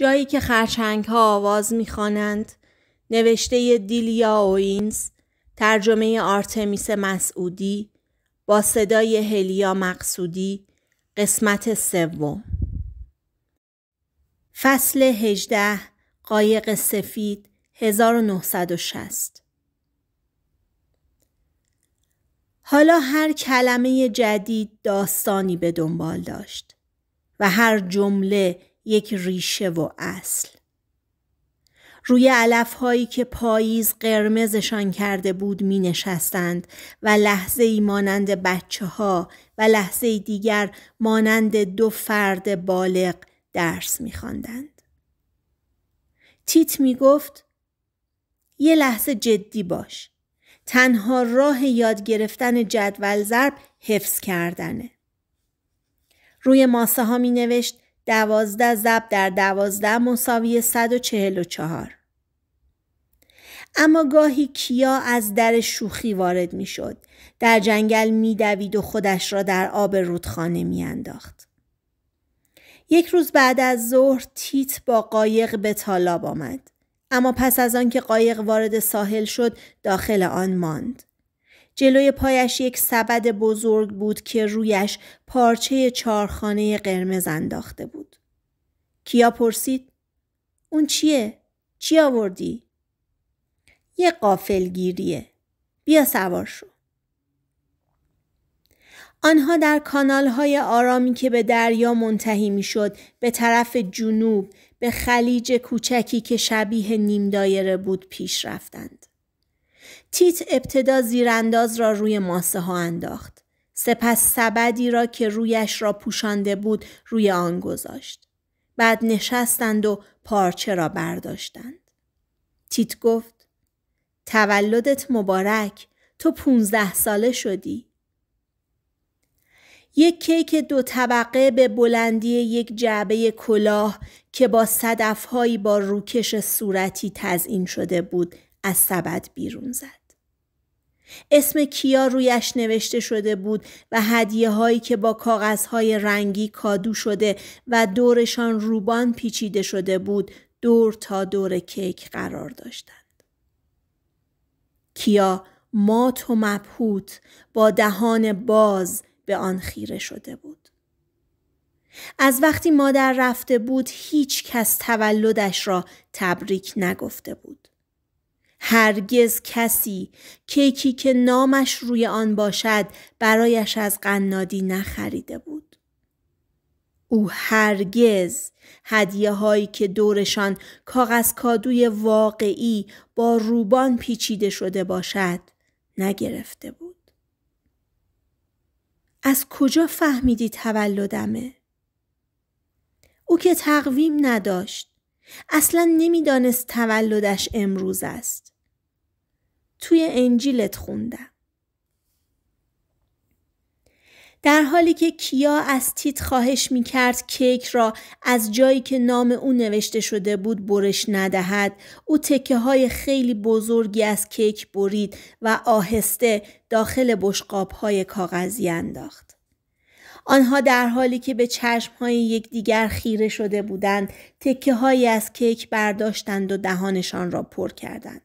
جایی که خرچنگ ها آواز میخوانند نوشته دیلیا اوینز ترجمه آرتمیس مسعودی با صدای هلیا مقصودی قسمت سوم فصل 18 قایق سفید 1960 حالا هر کلمه جدید داستانی به دنبال داشت و هر جمله یک ریشه و اصل روی علف هایی که پاییز قرمزشان کرده بود می نشستند و لحظه ای مانند بچه ها و لحظه دیگر مانند دو فرد بالغ درس می تیت می گفت یه لحظه جدی باش. تنها راه یاد گرفتن جدول ضرب حفظ کردنه. روی ماسه ها می نوشت دوازده زب در دوازده مساوی 144 اما گاهی کیا از در شوخی وارد می شد. در جنگل دوید و خودش را در آب رودخانه انداخت. یک روز بعد از ظهر تیت با قایق به تالاب آمد اما پس از آنکه قایق وارد ساحل شد داخل آن ماند جلوی پایش یک سبد بزرگ بود که رویش پارچه چارخانه قرمز انداخته بود. کیا پرسید؟ اون چیه؟ چی آوردی؟ یه قافل گیریه. بیا سوار شو. آنها در کانال های آرامی که به دریا منتهی می شد به طرف جنوب به خلیج کوچکی که شبیه نیم دایره بود پیش رفتند. تیت ابتدا زیرانداز را روی ماسه ها انداخت. سپس سبدی را که رویش را پوشانده بود روی آن گذاشت. بعد نشستند و پارچه را برداشتند. تیت گفت تولدت مبارک تو پونزده ساله شدی. یک کیک دو طبقه به بلندی یک جعبه کلاه که با صدفهایی با روکش صورتی تزئین شده بود از سبد بیرون زد. اسم کیا رویش نوشته شده بود و هدیه هایی که با کاغذهای رنگی کادو شده و دورشان روبان پیچیده شده بود دور تا دور کیک قرار داشتند. کیا مات و مبهوت با دهان باز به آن خیره شده بود. از وقتی مادر رفته بود هیچ کس تولدش را تبریک نگفته بود. هرگز کسی کیکی که نامش روی آن باشد برایش از قنادی نخریده بود. او هرگز هدیه هایی که دورشان کاغذ کادوی واقعی با روبان پیچیده شده باشد نگرفته بود. از کجا فهمیدی تولدمه؟ او که تقویم نداشت اصلا نمیدانست تولدش امروز است. توی انجیلت خوندم. در حالی که کیا از تیت خواهش می کرد کیک را از جایی که نام او نوشته شده بود برش ندهد او تکه های خیلی بزرگی از کیک برید و آهسته داخل بشقاب های کاغذی انداخت. آنها در حالی که به یک یکدیگر خیره شده بودند تکه هایی از کیک برداشتند و دهانشان را پر کردند.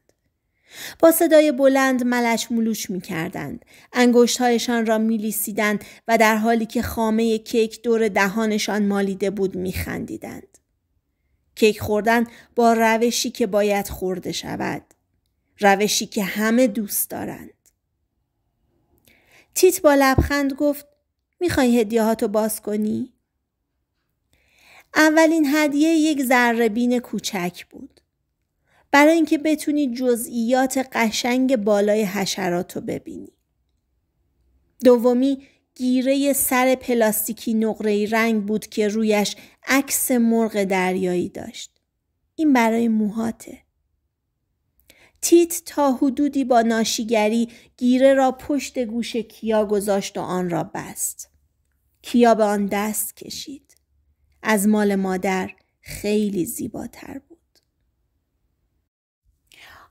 با صدای بلند ملش ملوش می کردند. انگشتهایشان را می لیسیدند و در حالی که خامه کیک دور دهانشان مالیده بود می خندیدند. کیک خوردن با روشی که باید خورده شود. روشی که همه دوست دارند. تیت با لبخند گفت میخوای هاتو باز کنی؟ اولین هدیه یک ذره بین کوچک بود. برای اینکه بتونی جزئیات قشنگ بالای حشرات رو ببینی. دومی گیره سر پلاستیکی نقره رنگ بود که رویش عکس مرغ دریایی داشت. این برای موهاته. تیت تا حدودی با ناشیگری گیره را پشت گوش کیا گذاشت و آن را بست. کیا به آن دست کشید از مال مادر خیلی زیباتر بود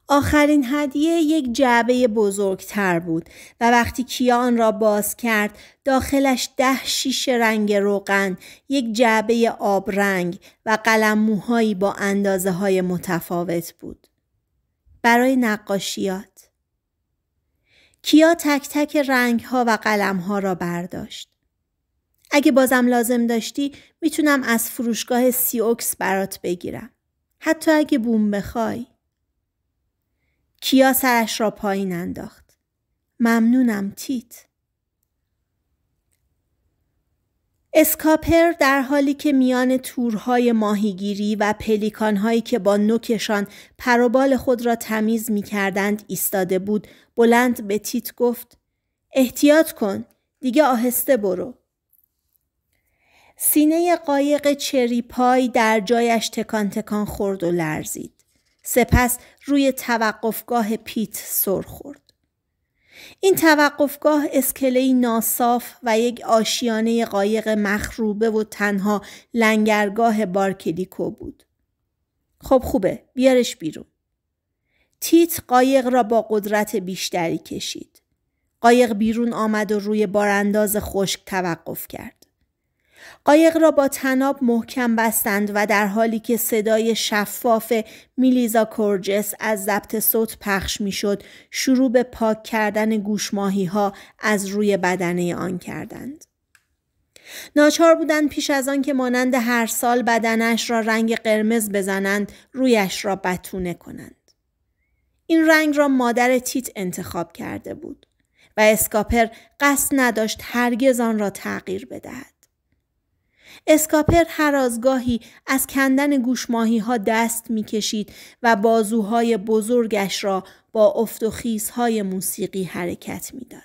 آخرین هدیه یک جعبه بزرگتر بود و وقتی کیا آن را باز کرد داخلش ده شیشه رنگ روغن یک جعبه آب رنگ و قلم موهایی با اندازه های متفاوت بود برای نقاشیات کیا تک تک رنگ ها و قلم ها را برداشت اگه بازم لازم داشتی میتونم از فروشگاه سی اوکس برات بگیرم. حتی اگه بوم بخوای. کیا سرش را پایین انداخت. ممنونم تیت. اسکاپر در حالی که میان تورهای ماهیگیری و پلیکانهایی که با نوکشان پروبال خود را تمیز می کردند ایستاده بود بلند به تیت گفت احتیاط کن دیگه آهسته برو سینه قایق چری پای در جایش تکان تکان خورد و لرزید. سپس روی توقفگاه پیت سر خورد. این توقفگاه اسکله ناصاف و یک آشیانه قایق مخروبه و تنها لنگرگاه بارکلیکو بود. خب خوبه بیارش بیرون. تیت قایق را با قدرت بیشتری کشید. قایق بیرون آمد و روی بارانداز خشک توقف کرد. قایق را با تناب محکم بستند و در حالی که صدای شفاف میلیزا کورجس از ضبط صوت پخش میشد شروع به پاک کردن گوشماهی ها از روی بدنه آن کردند. ناچار بودند پیش از آن که مانند هر سال بدنش را رنگ قرمز بزنند رویش را بتونه کنند. این رنگ را مادر تیت انتخاب کرده بود و اسکاپر قصد نداشت هرگز آن را تغییر بدهد. اسکاپر هر از از کندن گوشماهی ها دست میکشید و بازوهای بزرگش را با افت و های موسیقی حرکت میداد.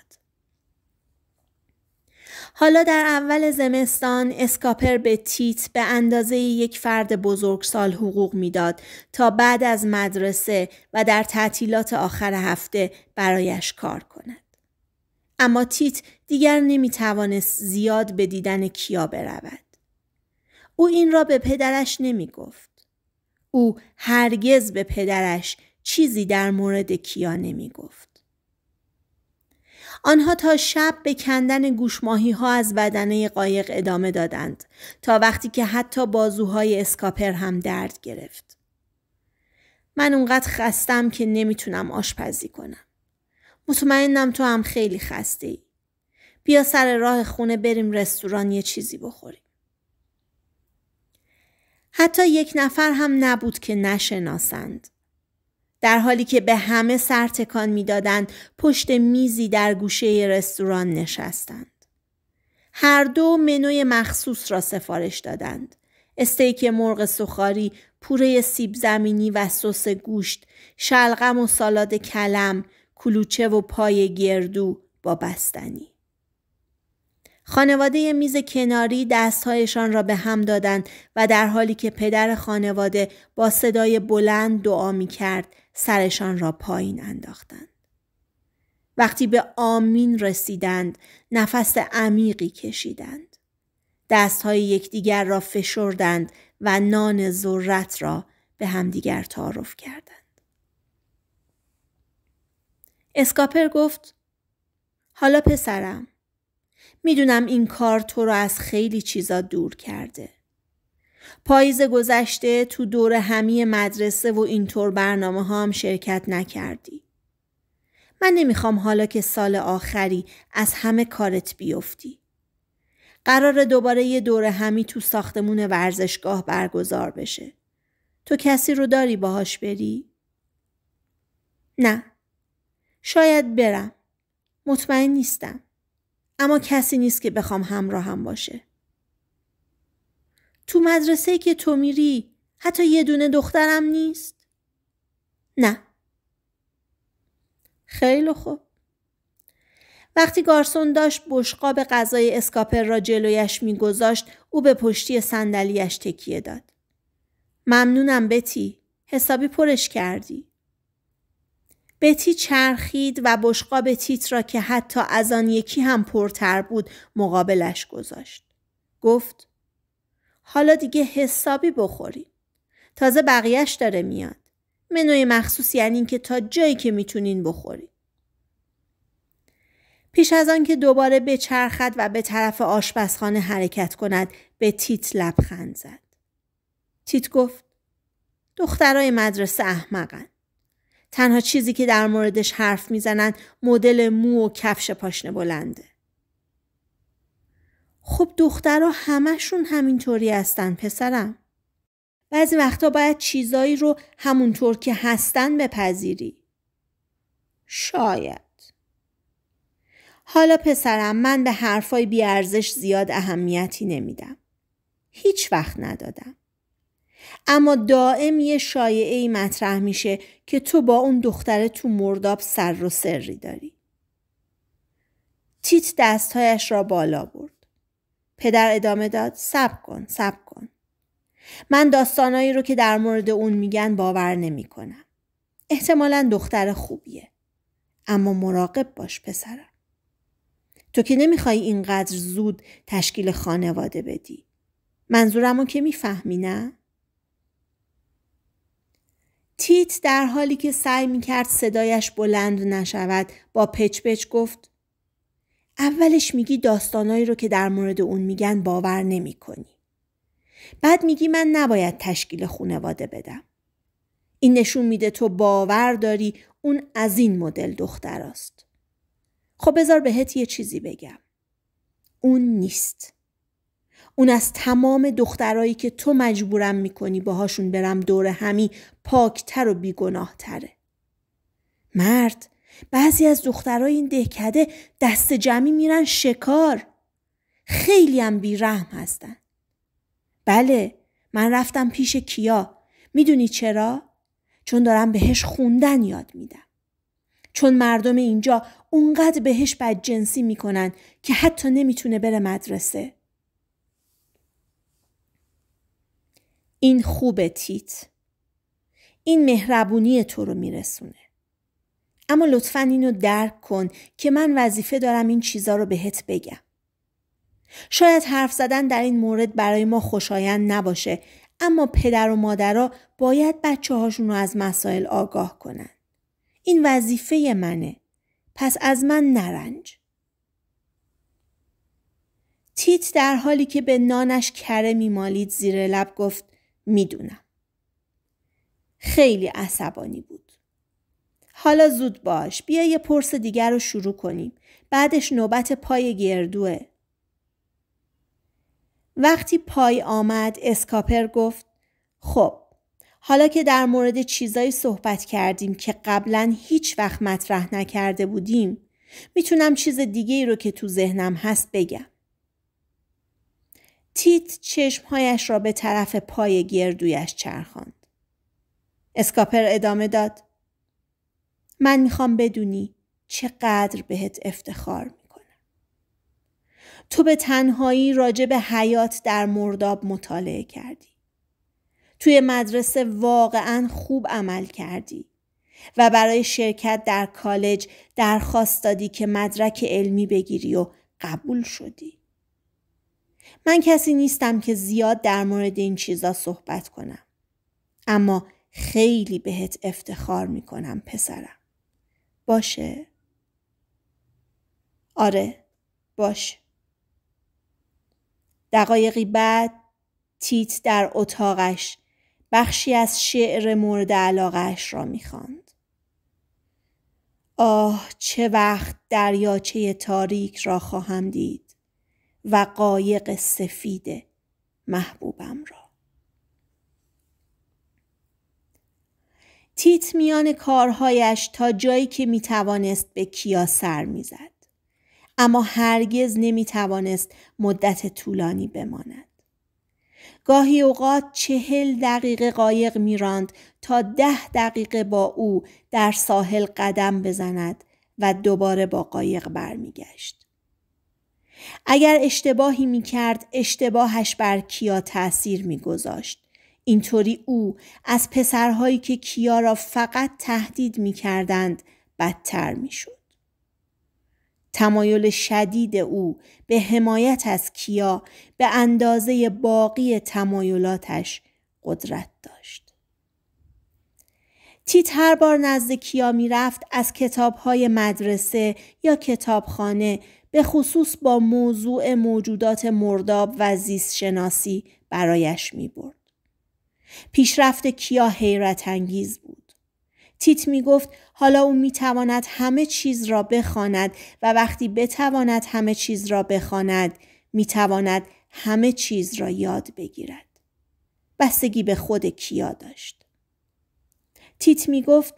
حالا در اول زمستان اسکاپر به تیت به اندازه یک فرد بزرگسال حقوق میداد تا بعد از مدرسه و در تعطیلات آخر هفته برایش کار کند. اما تیت دیگر نمی توانست زیاد به دیدن کیا برود. او این را به پدرش نمی گفت. او هرگز به پدرش چیزی در مورد کیا نمی گفت. آنها تا شب به کندن گوشماهی ها از بدنه قایق ادامه دادند تا وقتی که حتی بازوهای اسکاپر هم درد گرفت. من اونقدر خستم که نمیتونم آشپزی کنم. مطمئنم تو هم خیلی خسته ای. بیا سر راه خونه بریم رستوران یه چیزی بخوریم. حتی یک نفر هم نبود که نشناسند. در حالی که به همه سرتکان میدادند پشت میزی در گوشه رستوران نشستند. هر دو منوی مخصوص را سفارش دادند. استیک مرغ سخاری، پوره سیب زمینی و سس گوشت، شلغم و سالاد کلم، کلوچه و پای گردو با بستنی. خانواده میز کناری دستهایشان را به هم دادند و در حالی که پدر خانواده با صدای بلند دعا می کرد سرشان را پایین انداختند. وقتی به آمین رسیدند نفس عمیقی کشیدند. دستهای یکدیگر را فشردند و نان ذرت را به همدیگر تعارف کردند. اسکاپر گفت حالا پسرم میدونم این کار تو رو از خیلی چیزا دور کرده. پاییز گذشته تو دور همی مدرسه و اینطور برنامه ها هم شرکت نکردی. من نمیخوام حالا که سال آخری از همه کارت بیفتی. قرار دوباره یه دور همی تو ساختمون ورزشگاه برگزار بشه. تو کسی رو داری باهاش بری؟ نه. شاید برم. مطمئن نیستم. اما کسی نیست که بخوام هم باشه. تو مدرسه که تو میری حتی یه دونه دخترم نیست؟ نه. خیلی خوب. وقتی گارسون داشت بشقاب غذای اسکاپر را جلویش میگذاشت او به پشتی صندلیاش تکیه داد. ممنونم بتی. حسابی پرش کردی. بتی چرخید و بشقاب تیت را که حتی از آن یکی هم پرتر بود مقابلش گذاشت. گفت حالا دیگه حسابی بخوری. تازه بقیهش داره میاد. منوی مخصوص یعنی اینکه تا جایی که میتونین بخوری. پیش از آن که دوباره چرخد و به طرف آشپزخانه حرکت کند به تیت لبخند زد. تیت گفت دخترای مدرسه احمقند. تنها چیزی که در موردش حرف میزنن مدل مو و کفش پاشنه بلنده. خب دخترها همشون همینطوری هستن پسرم. بعضی وقتا باید چیزایی رو همونطور که هستن بپذیری. شاید. حالا پسرم من به حرفای بیارزش زیاد اهمیتی نمیدم. هیچ وقت ندادم. اما دائم یه شایعه ای مطرح میشه که تو با اون دختر تو مرداب سر و سری داری. تیت دستهایش را بالا برد. پدر ادامه داد سب کن سب کن. من داستانایی رو که در مورد اون میگن باور نمیکنم. احتمالا دختر خوبیه. اما مراقب باش پسرم. تو که نمیخوای اینقدر زود تشکیل خانواده بدی. منظورمو که میفهمی نه؟ تیت در حالی که سعی می کرد صدایش بلند نشود با پچ پچ گفت اولش میگی داستانایی رو که در مورد اون میگن باور نمی کنی. بعد میگی من نباید تشکیل خونواده بدم. این نشون میده تو باور داری اون از این مدل دختراست خب بذار بهت یه چیزی بگم. اون نیست. اون از تمام دخترایی که تو مجبورم میکنی باهاشون برم دور همی پاکتر و بیگناه مرد بعضی از دخترای این دهکده دست جمعی میرن شکار. خیلی هم بیرحم هستن. بله من رفتم پیش کیا. میدونی چرا؟ چون دارم بهش خوندن یاد میدم. چون مردم اینجا اونقدر بهش بدجنسی میکنن که حتی نمیتونه بره مدرسه. این خوبه تیت این مهربونی تو رو میرسونه اما لطفا اینو درک کن که من وظیفه دارم این چیزا رو بهت بگم شاید حرف زدن در این مورد برای ما خوشایند نباشه اما پدر و مادرها باید بچه هاشون رو از مسائل آگاه کنن. این وظیفه منه. پس از من نرنج. تیت در حالی که به نانش کره میمالید زیر لب گفت میدونم. خیلی عصبانی بود. حالا زود باش بیا یه پرس دیگر رو شروع کنیم. بعدش نوبت پای گردوه. وقتی پای آمد اسکاپر گفت خب حالا که در مورد چیزایی صحبت کردیم که قبلا هیچ وقت مطرح نکرده بودیم میتونم چیز دیگه ای رو که تو ذهنم هست بگم. تیت چشمهایش را به طرف پای گردویش چرخاند. اسکاپر ادامه داد. من میخوام بدونی چقدر بهت افتخار میکنم. تو به تنهایی راجع به حیات در مرداب مطالعه کردی. توی مدرسه واقعا خوب عمل کردی و برای شرکت در کالج درخواست دادی که مدرک علمی بگیری و قبول شدی. من کسی نیستم که زیاد در مورد این چیزا صحبت کنم. اما خیلی بهت افتخار میکنم پسرم. باشه؟ آره باش. دقایقی بعد تیت در اتاقش بخشی از شعر مورد علاقهش را میخواند. آه چه وقت دریاچه تاریک را خواهم دید. و قایق سفید محبوبم را تیت میان کارهایش تا جایی که میتوانست به کیا سر میزد اما هرگز نمیتوانست مدت طولانی بماند گاهی اوقات چهل دقیقه قایق میراند تا ده دقیقه با او در ساحل قدم بزند و دوباره با قایق برمیگشت اگر اشتباهی می کرد اشتباهش بر کیا تأثیر می گذاشت. اینطوری او از پسرهایی که کیا را فقط تهدید می کردند بدتر می تمایل شدید او به حمایت از کیا به اندازه باقی تمایلاتش قدرت داشت. تیت هر بار نزد کیا میرفت از کتابهای مدرسه یا کتابخانه به خصوص با موضوع موجودات مرداب و زیست شناسی برایش می برد. پیشرفت کیا حیرت انگیز بود. تیت می گفت حالا او می تواند همه چیز را بخواند و وقتی بتواند همه چیز را بخواند می تواند همه چیز را یاد بگیرد. بستگی به خود کیا داشت. تیت می گفت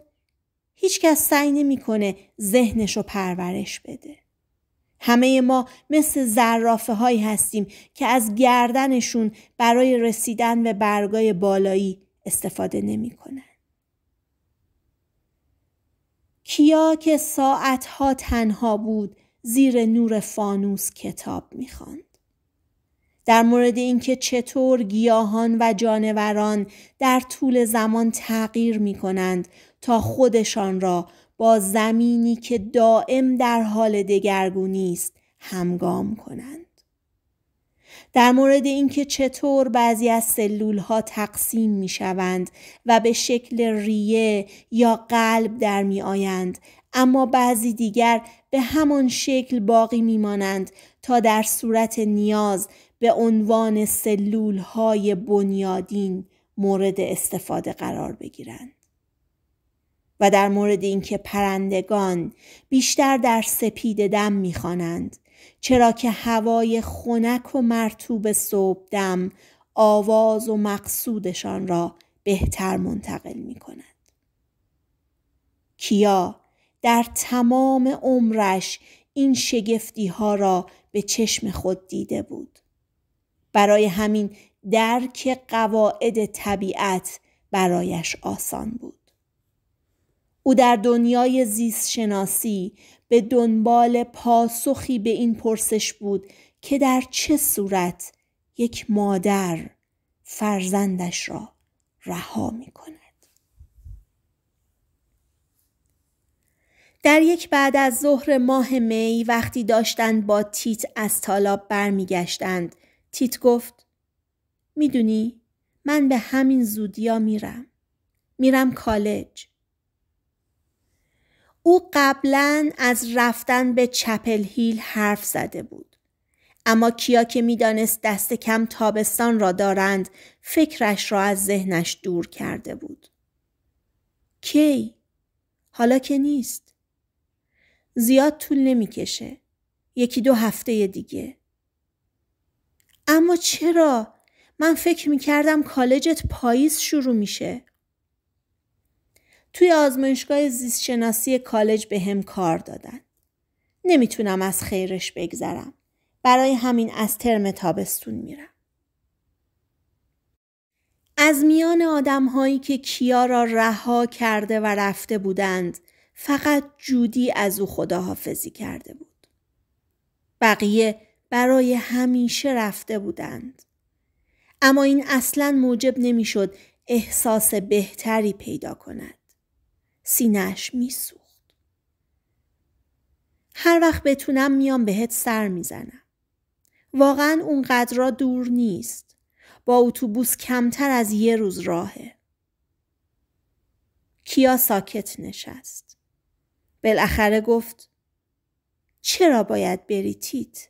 هیچکس سعی کنه ذهنش رو پرورش بده. همه ما مثل زرافه هایی هستیم که از گردنشون برای رسیدن به برگای بالایی استفاده نمی کنن. کیا که ساعتها تنها بود زیر نور فانوس کتاب میخواند. در مورد اینکه چطور گیاهان و جانوران در طول زمان تغییر می کنند تا خودشان را با زمینی که دائم در حال دگرگونی است همگام کنند. در مورد اینکه چطور بعضی از سلول ها تقسیم می شوند و به شکل ریه یا قلب در می آیند اما بعضی دیگر به همان شکل باقی می مانند تا در صورت نیاز به عنوان سلول های بنیادین مورد استفاده قرار بگیرند. و در مورد اینکه پرندگان بیشتر در سپید دم میخوانند چرا که هوای خنک و مرتوب دم آواز و مقصودشان را بهتر منتقل می کند. کیا در تمام عمرش این شگفتی ها را به چشم خود دیده بود. برای همین درک قواعد طبیعت برایش آسان بود. او در دنیای زیست شناسی به دنبال پاسخی به این پرسش بود که در چه صورت یک مادر فرزندش را رها می کند. در یک بعد از ظهر ماه می وقتی داشتند با تیت از طالاب برمیگشتند تیت گفت میدونی من به همین زودیا میرم میرم کالج او قبلا از رفتن به چپل هیل حرف زده بود. اما کیا که میدانست دست کم تابستان را دارند فکرش را از ذهنش دور کرده بود. کی؟ حالا که نیست. زیاد طول نمیکشه. یکی دو هفته دیگه. اما چرا؟ من فکر می کردم کالجت پاییز شروع میشه. توی آزمایشگاه زیستشناسی کالج به هم کار دادن. نمیتونم از خیرش بگذرم. برای همین از ترم تابستون میرم. از میان آدم هایی که کیا را رها کرده و رفته بودند فقط جودی از او خداحافظی کرده بود. بقیه برای همیشه رفته بودند. اما این اصلا موجب نمیشد احساس بهتری پیدا کند. سینهش میسوخت. هر وقت بتونم میام بهت سر میزنم. واقعا اونقدر را دور نیست. با اتوبوس کمتر از یه روز راهه. کیا ساکت نشست. بالاخره گفت چرا باید بری تیت؟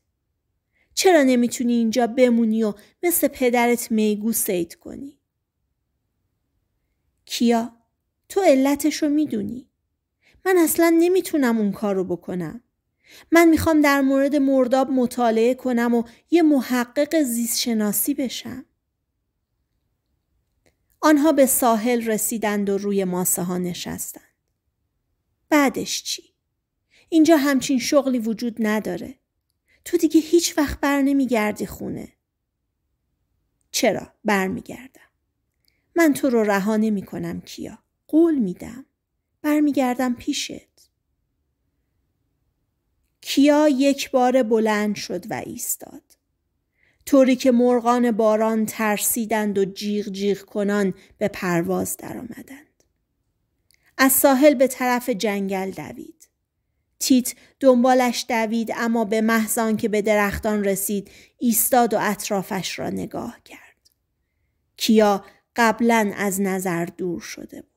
چرا نمیتونی اینجا بمونی و مثل پدرت میگو سید کنی؟ کیا تو علتش رو میدونی من اصلا نمیتونم اون کار رو بکنم من میخوام در مورد مرداب مطالعه کنم و یه محقق زیستشناسی بشم آنها به ساحل رسیدند و روی ماسه ها نشستند بعدش چی؟ اینجا همچین شغلی وجود نداره تو دیگه هیچ وقت بر نمیگردی خونه چرا برمیگردم من تو رو رها نمی کنم کیا قول میدم برمیگردم پیشت کیا یک بار بلند شد و ایستاد طوری که مرغان باران ترسیدند و جیغ جیغ کنان به پرواز درآمدند. از ساحل به طرف جنگل دوید. تیت دنبالش دوید اما به محض که به درختان رسید ایستاد و اطرافش را نگاه کرد. کیا قبلا از نظر دور شده بود.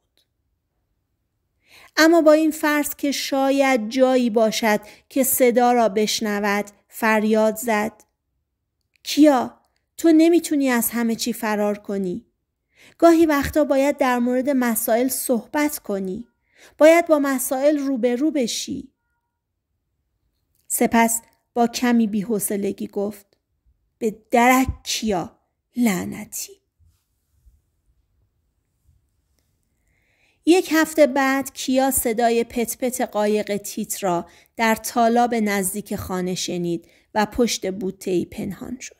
اما با این فرض که شاید جایی باشد که صدا را بشنود فریاد زد کیا تو نمیتونی از همه چی فرار کنی گاهی وقتا باید در مورد مسائل صحبت کنی باید با مسائل روبرو بشی سپس با کمی بیحوصلگی گفت به درک کیا لعنتی یک هفته بعد کیا صدای پت پت قایق تیت را در تالاب نزدیک خانه شنید و پشت بوته پنهان شد.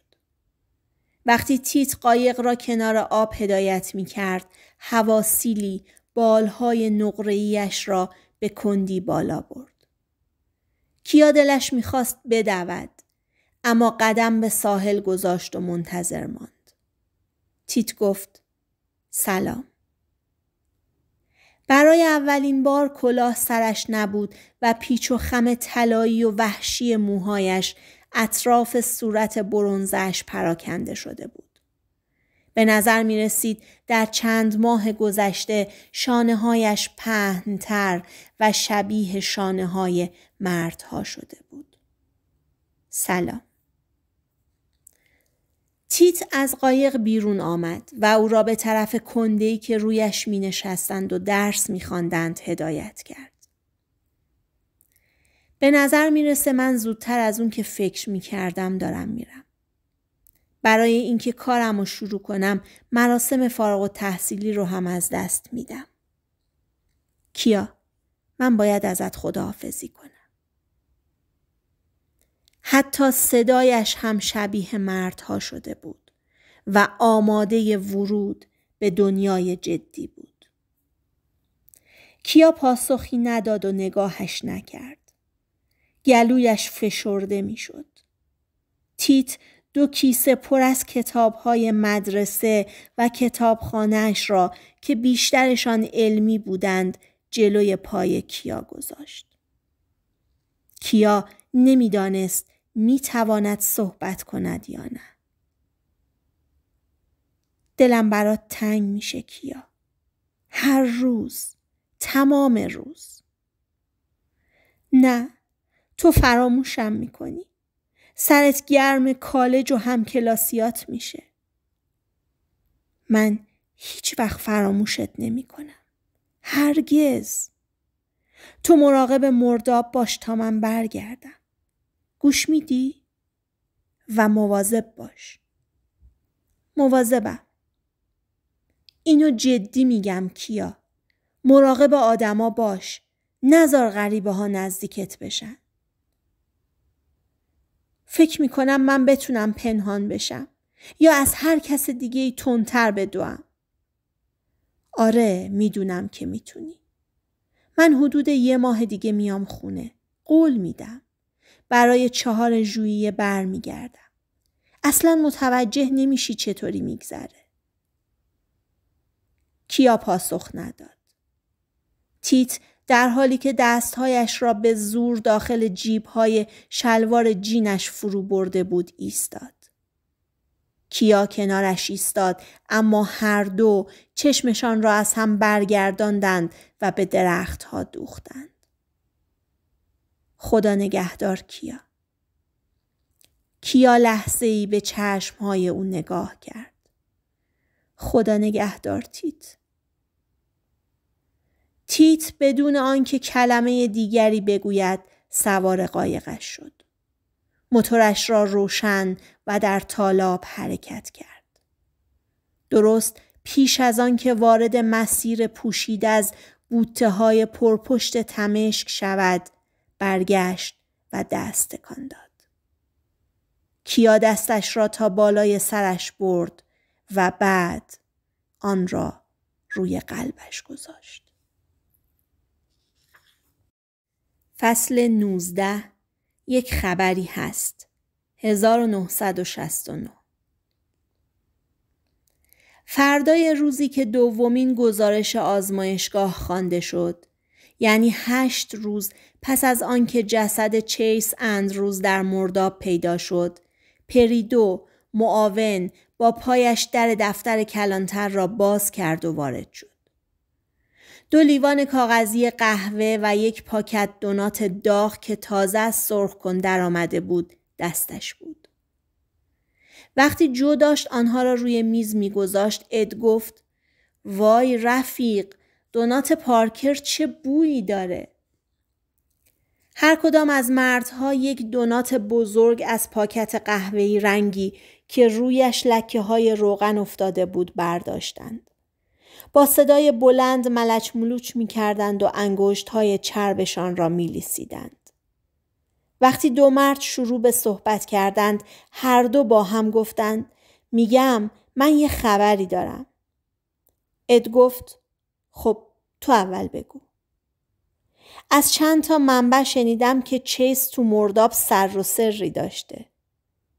وقتی تیت قایق را کنار آب هدایت می کرد، هوا سیلی بالهای نقره‌ایش را به کندی بالا برد. کیا دلش خواست بدود اما قدم به ساحل گذاشت و منتظر ماند. تیت گفت سلام. برای اولین بار کلاه سرش نبود و پیچ و خم طلایی و وحشی موهایش اطراف صورت برونزش پراکنده شده بود. به نظر می رسید در چند ماه گذشته شانه هایش پهنتر و شبیه شانه های مردها شده بود. سلام. تیت از قایق بیرون آمد و او را به طرف کندهی که رویش می نشستند و درس می خواندند هدایت کرد. به نظر میرسه من زودتر از اون که فکر می کردم دارم میرم. برای اینکه کارم رو شروع کنم مراسم فارغ و تحصیلی رو هم از دست میدم. کیا من باید ازت خداحافظی کنم. حتی صدایش هم شبیه مردها شده بود و آماده ورود به دنیای جدی بود. کیا پاسخی نداد و نگاهش نکرد. گلویش فشرده میشد. تیت دو کیسه پر از کتابهای مدرسه و کتابخانهاش را که بیشترشان علمی بودند جلوی پای کیا گذاشت. کیا نمیدانست می تواند صحبت کند یا نه. دلم برات تنگ میشه کیا. هر روز. تمام روز. نه. تو فراموشم میکنی. سرت گرم کالج و همکلاسیات میشه. من هیچ وقت فراموشت نمیکنم. هرگز. تو مراقب مرداب باش تا من برگردم. گوش میدی؟ و مواظب باش. مواظبم. اینو جدی میگم کیا. مراقب آدما باش. نزار غریبه ها نزدیکت بشن. فکر میکنم من بتونم پنهان بشم یا از هر کس دیگه ای تندتر بدوم. آره میدونم که میتونی. من حدود یه ماه دیگه میام خونه. قول میدم. برای چهار ژوئیه برمیگردم اصلا متوجه نمیشی چطوری میگذره کیا پاسخ نداد تیت در حالی که دستهایش را به زور داخل جیبهای شلوار جینش فرو برده بود ایستاد. کیا کنارش ایستاد اما هر دو چشمشان را از هم برگرداندند و به درختها دوختند. خدا نگهدار کیا کیا لحظه ای به چشم های او نگاه کرد خدا نگهدار تیت تیت بدون آنکه کلمه دیگری بگوید سوار قایقش شد موتورش را روشن و در تالاب حرکت کرد درست پیش از آن که وارد مسیر پوشید از بوته های پرپشت تمشک شود برگشت و دست تکان داد. کیا دستش را تا بالای سرش برد و بعد آن را روی قلبش گذاشت. فصل 19 یک خبری هست 1969 فردای روزی که دومین گزارش آزمایشگاه خوانده شد یعنی هشت روز پس از آنکه جسد چیس اندروز در مرداب پیدا شد پریدو معاون با پایش در دفتر کلانتر را باز کرد و وارد شد دو لیوان کاغذی قهوه و یک پاکت دونات داغ که تازه از سرخ کن آمده بود دستش بود وقتی جو داشت آنها را روی میز میگذاشت اد گفت وای رفیق دونات پارکر چه بویی داره هر کدام از مردها یک دونات بزرگ از پاکت قهوه‌ای رنگی که رویش لکه های روغن افتاده بود برداشتند. با صدای بلند ملچ ملوچ می کردند و انگشت های چربشان را می لیسیدند. وقتی دو مرد شروع به صحبت کردند هر دو با هم گفتند میگم من یه خبری دارم. اد گفت خب تو اول بگو. از چند تا منبع شنیدم که چیس تو مرداب سر و سری داشته.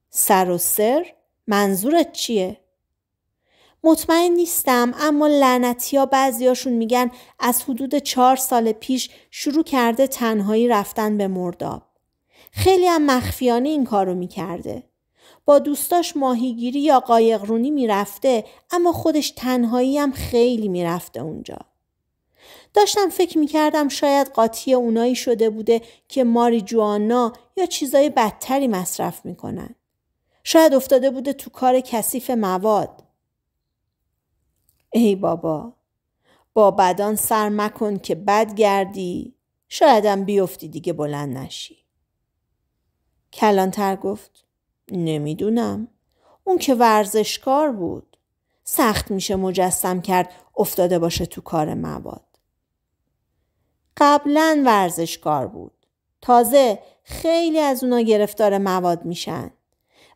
سر و سر؟ منظورت چیه؟ مطمئن نیستم اما لعنتی ها بعضیاشون میگن از حدود چهار سال پیش شروع کرده تنهایی رفتن به مرداب. خیلی هم مخفیانه این کارو میکرده. با دوستاش ماهیگیری یا قایقرونی میرفته اما خودش تنهایی هم خیلی میرفته اونجا. داشتم فکر میکردم شاید قاطی اونایی شده بوده که ماری جوانا یا چیزای بدتری مصرف میکنن. شاید افتاده بوده تو کار کثیف مواد. ای بابا با بدان سر مکن که بد گردی شایدم بیفتی دیگه بلند نشی. کلانتر گفت نمیدونم. اون که ورزشکار بود. سخت میشه مجسم کرد افتاده باشه تو کار مواد. قبلا ورزشکار بود. تازه خیلی از اونا گرفتار مواد میشن.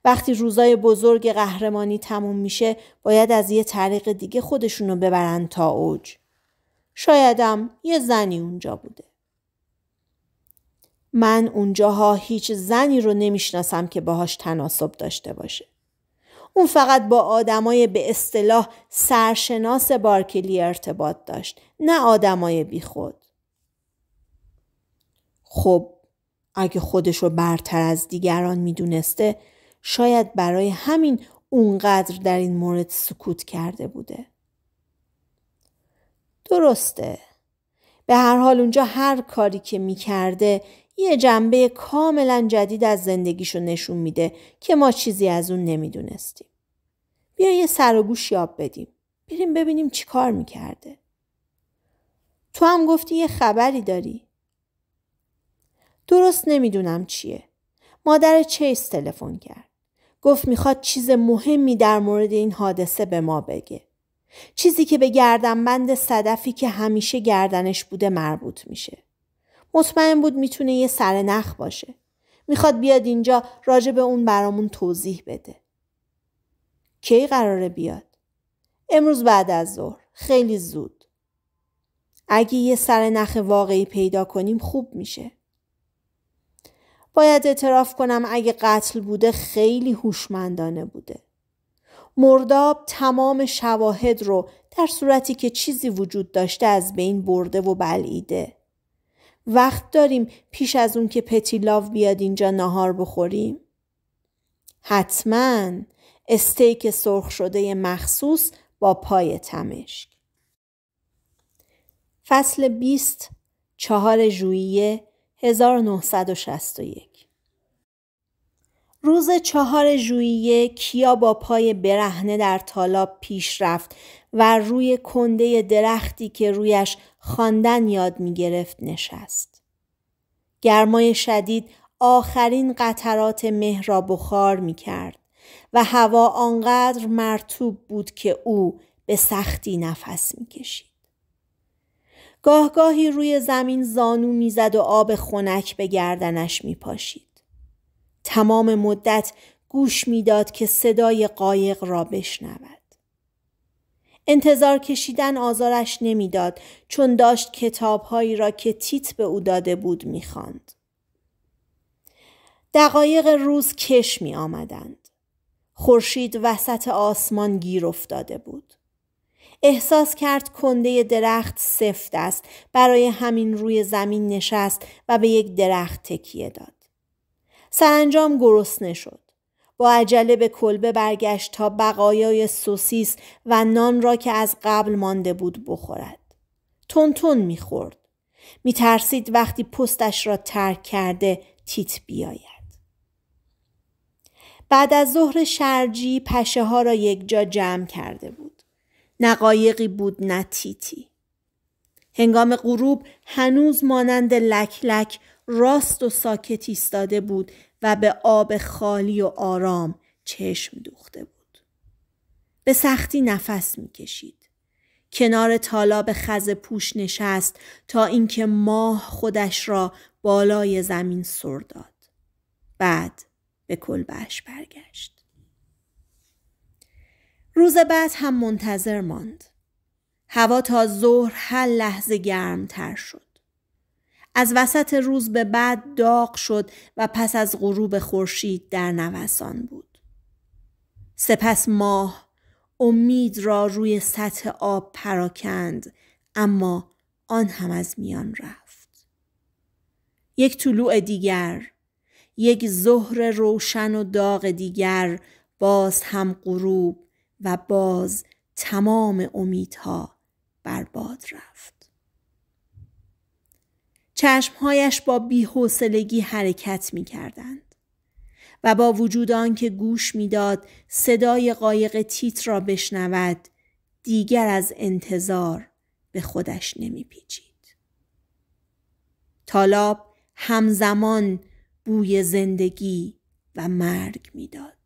وقتی روزای بزرگ قهرمانی تموم میشه باید از یه طریق دیگه خودشونو ببرن تا اوج. شایدم یه زنی اونجا بوده. من اونجاها هیچ زنی رو نمیشناسم که باهاش تناسب داشته باشه. اون فقط با آدمای به اصطلاح سرشناس بارکلی ارتباط داشت نه آدمای بیخود. خب اگه خودش رو برتر از دیگران میدونسته شاید برای همین اونقدر در این مورد سکوت کرده بوده. درسته. به هر حال اونجا هر کاری که میکرده یه جنبه کاملا جدید از زندگیشو نشون میده که ما چیزی از اون نمیدونستیم. بیا یه سر و گوش یاب بدیم. بریم ببینیم چی کار میکرده. تو هم گفتی یه خبری داری. درست نمیدونم چیه. مادر چیس تلفن کرد. گفت میخواد چیز مهمی در مورد این حادثه به ما بگه. چیزی که به گردنبند صدفی که همیشه گردنش بوده مربوط میشه. مطمئن بود میتونه یه سرنخ باشه. میخواد بیاد اینجا راجع به اون برامون توضیح بده. کی قراره بیاد؟ امروز بعد از ظهر. خیلی زود. اگه یه سرنخ واقعی پیدا کنیم خوب میشه. باید اعتراف کنم اگه قتل بوده خیلی هوشمندانه بوده. مرداب تمام شواهد رو در صورتی که چیزی وجود داشته از بین برده و بلعیده. وقت داریم پیش از اون که پتیلاو بیاد اینجا ناهار بخوریم؟ حتما استیک سرخ شده مخصوص با پای تمشک. فصل 20 چهار ژوئیه 1961 روز چهار ژوئیه کیا با پای برهنه در تالاب پیش رفت و روی کنده درختی که رویش خواندن یاد می نشست. گرمای شدید آخرین قطرات مه را بخار می کرد و هوا آنقدر مرتوب بود که او به سختی نفس می کشید. گاهگاهی روی زمین زانو میزد و آب خنک به گردنش می پاشید. تمام مدت گوش میداد که صدای قایق را بشنود. انتظار کشیدن آزارش نمیداد چون داشت کتابهایی را که تیت به او داده بود میخواند. دقایق روز کش می آمدند. خورشید وسط آسمان گیر افتاده بود. احساس کرد کنده درخت سفت است برای همین روی زمین نشست و به یک درخت تکیه داد. سرانجام گرسنه شد. با عجله به کلبه برگشت تا بقایای سوسیس و نان را که از قبل مانده بود بخورد. تونتون میخورد. میترسید وقتی پستش را ترک کرده تیت بیاید. بعد از ظهر شرجی پشه ها را یک جا جمع کرده بود. نقایقی بود نه تیتی. هنگام غروب هنوز مانند لک لک راست و ساکت ایستاده بود و به آب خالی و آرام چشم دوخته بود. به سختی نفس میکشید. کنار تالاب خز پوش نشست تا اینکه ماه خودش را بالای زمین سر داد. بعد به کلبهش برگشت. روز بعد هم منتظر ماند. هوا تا ظهر هر لحظه گرمتر شد. از وسط روز به بعد داغ شد و پس از غروب خورشید در نوسان بود. سپس ماه امید را روی سطح آب پراکند اما آن هم از میان رفت. یک طلوع دیگر، یک ظهر روشن و داغ دیگر، باز هم غروب و باز تمام امیدها بر باد رفت. چشمهایش با بیحوصلگی حرکت می کردند. و با وجود آنکه گوش میداد صدای قایق تیت را بشنود دیگر از انتظار به خودش پیچید. تالاب همزمان بوی زندگی و مرگ میداد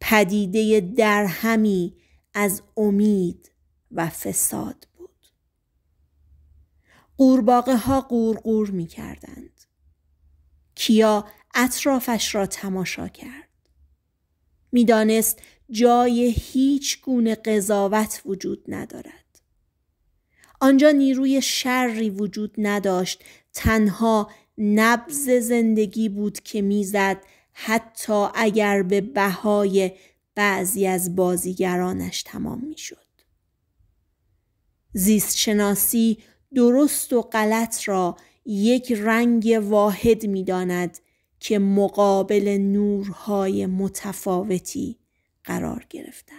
پدیده درهمی از امید و فساد قورباغه ها قورقور می کردند. کیا اطرافش را تماشا کرد. میدانست جای هیچ گونه قضاوت وجود ندارد. آنجا نیروی شری وجود نداشت تنها نبز زندگی بود که میزد حتی اگر به بهای بعضی از بازیگرانش تمام میشد. زیست شناسی درست و غلط را یک رنگ واحد می داند که مقابل نورهای متفاوتی قرار گرفتند.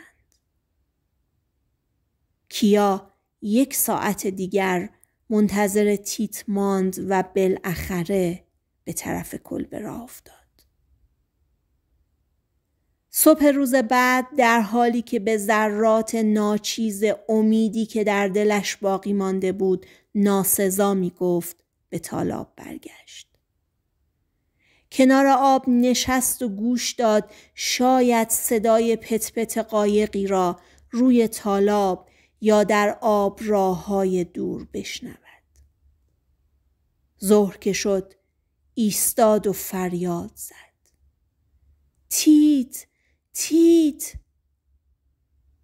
کیا یک ساعت دیگر منتظر تیت ماند و بالاخره به طرف کلبه راه افتاد. صبح روز بعد در حالی که به ذرات ناچیز امیدی که در دلش باقی مانده بود ناسزا می گفت به تالاب برگشت. کنار آب نشست و گوش داد شاید صدای پت پت قایقی را روی تالاب یا در آب راه های دور بشنود. ظهر که شد ایستاد و فریاد زد. تیت تیت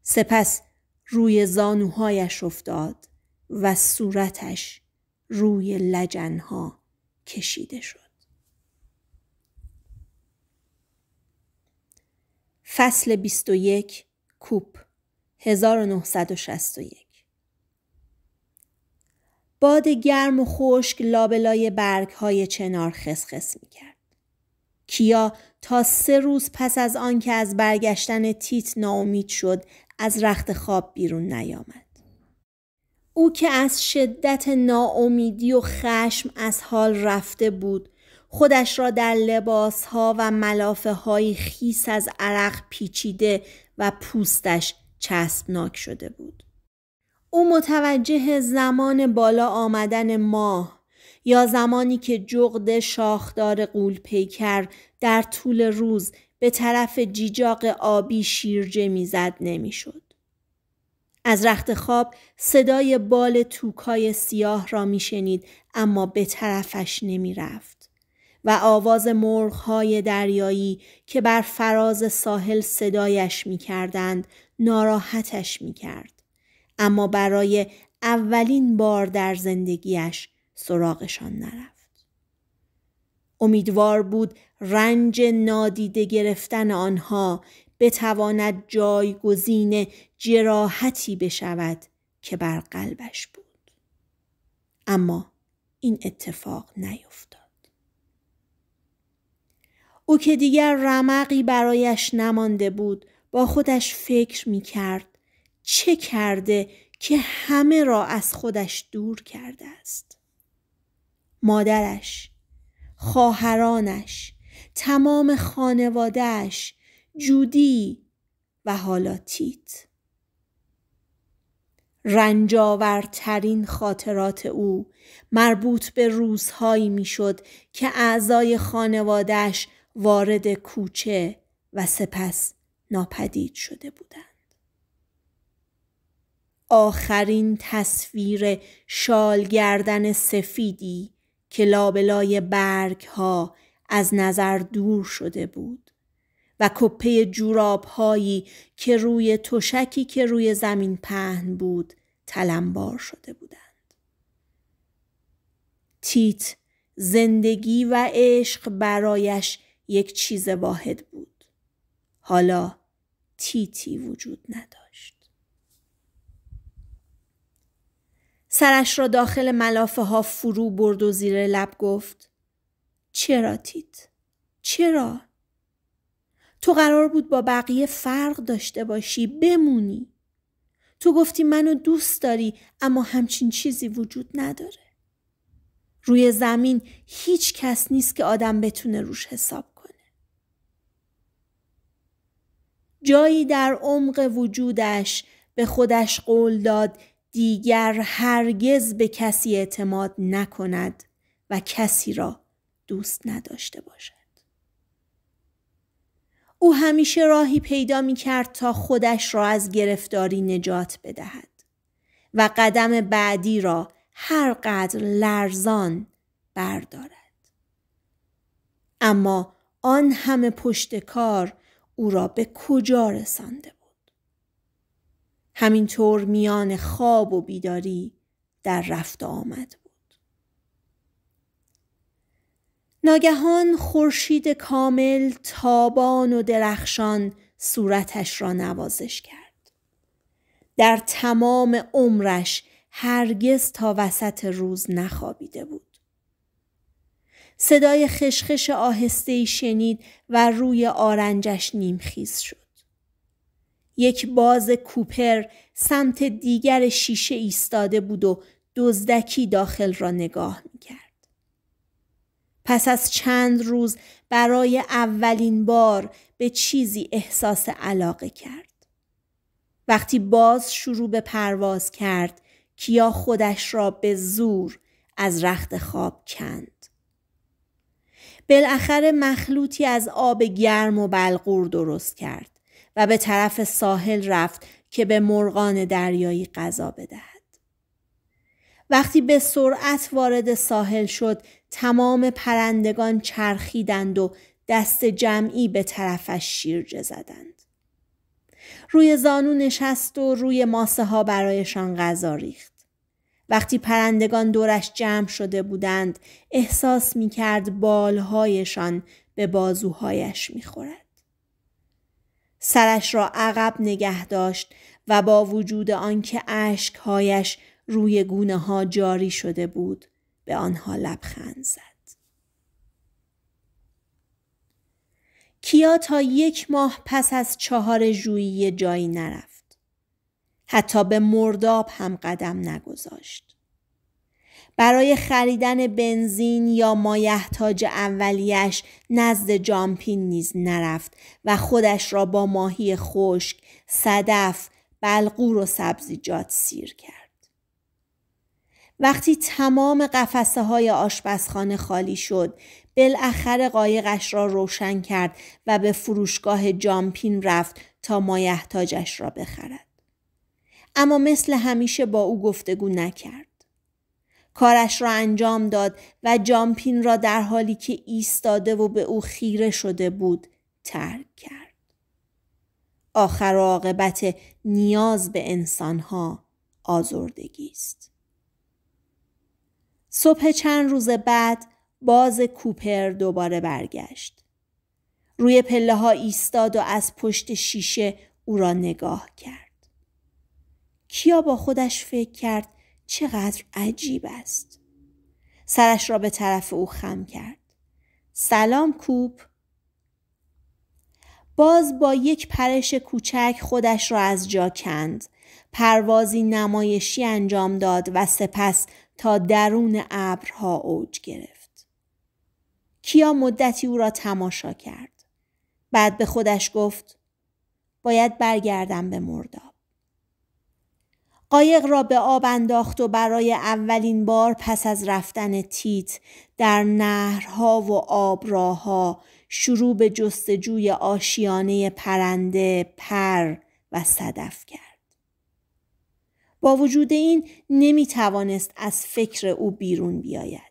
سپس روی زانوهایش افتاد و صورتش روی لجنها کشیده شد. فصل 21 کوپ 1961 باد گرم و خشک لابلای برگ های چنار خسخس می کرد. کیا تا سه روز پس از آنکه از برگشتن تیت ناامید شد از رخت خواب بیرون نیامد. او که از شدت ناامیدی و خشم از حال رفته بود خودش را در لباس ها و ملافه های خیس از عرق پیچیده و پوستش چسبناک شده بود. او متوجه زمان بالا آمدن ماه یا زمانی که جغد شاخدار قول پیکر در طول روز به طرف جیجاق آبی شیرجه میزد نمیشد. از رخت خواب صدای بال توکای سیاه را میشنید اما به طرفش نمیرفت و آواز مرغهای دریایی که بر فراز ساحل صدایش میکردند ناراحتش میکرد اما برای اولین بار در زندگیش سراغشان نرفت. امیدوار بود رنج نادیده گرفتن آنها بتواند جایگزین جراحتی بشود که بر قلبش بود. اما این اتفاق نیفتاد. او که دیگر رمقی برایش نمانده بود با خودش فکر می کرد چه کرده که همه را از خودش دور کرده است. مادرش خواهرانش تمام خانوادهش جودی و حالا تیت رنجاورترین خاطرات او مربوط به روزهایی میشد که اعضای خانوادهش وارد کوچه و سپس ناپدید شده بودند. آخرین تصویر شالگردن سفیدی که لابلای برگ ها از نظر دور شده بود و کپه جوراب هایی که روی تشکی که روی زمین پهن بود تلمبار شده بودند. تیت زندگی و عشق برایش یک چیز واحد بود. حالا تیتی وجود ندارد. سرش را داخل ملافه ها فرو برد و زیر لب گفت چرا تیت؟ چرا؟ تو قرار بود با بقیه فرق داشته باشی بمونی تو گفتی منو دوست داری اما همچین چیزی وجود نداره روی زمین هیچ کس نیست که آدم بتونه روش حساب کنه جایی در عمق وجودش به خودش قول داد دیگر هرگز به کسی اعتماد نکند و کسی را دوست نداشته باشد. او همیشه راهی پیدا می کرد تا خودش را از گرفتاری نجات بدهد و قدم بعدی را هر قدر لرزان بردارد. اما آن همه پشت کار او را به کجا رسانده همینطور میان خواب و بیداری در رفت آمد بود. ناگهان خورشید کامل تابان و درخشان صورتش را نوازش کرد. در تمام عمرش هرگز تا وسط روز نخوابیده بود. صدای خشخش آهسته شنید و روی آرنجش نیمخیز شد. یک باز کوپر سمت دیگر شیشه ایستاده بود و دزدکی داخل را نگاه می کرد. پس از چند روز برای اولین بار به چیزی احساس علاقه کرد. وقتی باز شروع به پرواز کرد کیا خودش را به زور از رخت خواب کند. بالاخره مخلوطی از آب گرم و بلغور درست کرد و به طرف ساحل رفت که به مرغان دریایی غذا بدهد. وقتی به سرعت وارد ساحل شد تمام پرندگان چرخیدند و دست جمعی به طرفش شیرجه زدند. روی زانو نشست و روی ماسه ها برایشان غذا ریخت. وقتی پرندگان دورش جمع شده بودند احساس می کرد بالهایشان به بازوهایش می خورد. سرش را عقب نگه داشت و با وجود آنکه اشکهایش روی گونه ها جاری شده بود به آنها لبخند زد. کیا تا یک ماه پس از چهار جویی جایی نرفت. حتی به مرداب هم قدم نگذاشت. برای خریدن بنزین یا مایحتاج اولیش نزد جامپین نیز نرفت و خودش را با ماهی خشک، صدف، بلغور و سبزیجات سیر کرد. وقتی تمام قفسه های آشپزخانه خالی شد، بالاخره قایقش را روشن کرد و به فروشگاه جامپین رفت تا مایحتاجش را بخرد. اما مثل همیشه با او گفتگو نکرد. کارش را انجام داد و جامپین را در حالی که ایستاده و به او خیره شده بود ترک کرد. آخر و عاقبت نیاز به انسانها آزردگی است. صبح چند روز بعد باز کوپر دوباره برگشت. روی پله ها ایستاد و از پشت شیشه او را نگاه کرد. کیا با خودش فکر کرد چقدر عجیب است سرش را به طرف او خم کرد سلام کوپ باز با یک پرش کوچک خودش را از جا کند پروازی نمایشی انجام داد و سپس تا درون ابرها اوج گرفت کیا مدتی او را تماشا کرد بعد به خودش گفت باید برگردم به مرداب قایق را به آب انداخت و برای اولین بار پس از رفتن تیت در نهرها و آبراها شروع به جستجوی آشیانه پرنده پر و صدف کرد. با وجود این نمی توانست از فکر او بیرون بیاید.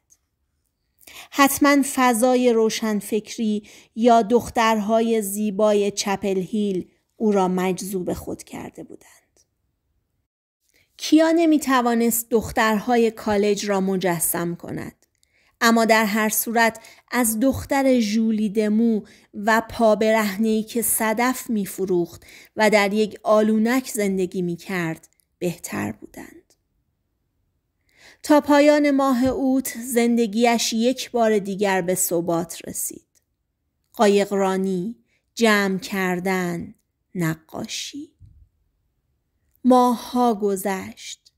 حتما فضای روشنفکری یا دخترهای زیبای چپل هیل او را مجذوب خود کرده بودند. کیا نمی توانست دخترهای کالج را مجسم کند. اما در هر صورت از دختر ژولی دمو و ای که صدف میفروخت و در یک آلونک زندگی می کرد بهتر بودند. تا پایان ماه اوت زندگیش یک بار دیگر به ثبات رسید. قایقرانی، جمع کردن، نقاشی. ماهها گذشت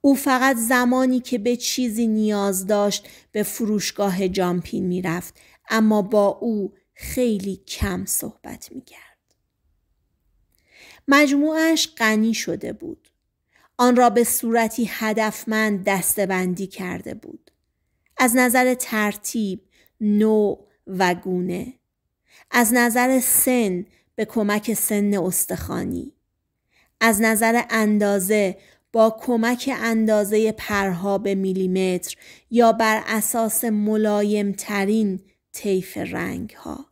او فقط زمانی که به چیزی نیاز داشت به فروشگاه جامپین میرفت اما با او خیلی کم صحبت میکرد مجموعش غنی شده بود آن را به صورتی هدفمند دستبندی کرده بود از نظر ترتیب نوع و گونه از نظر سن به کمک سن استخوانی از نظر اندازه با کمک اندازه پرها به میلیمتر یا بر اساس ملایم ترین طیف رنگ ها.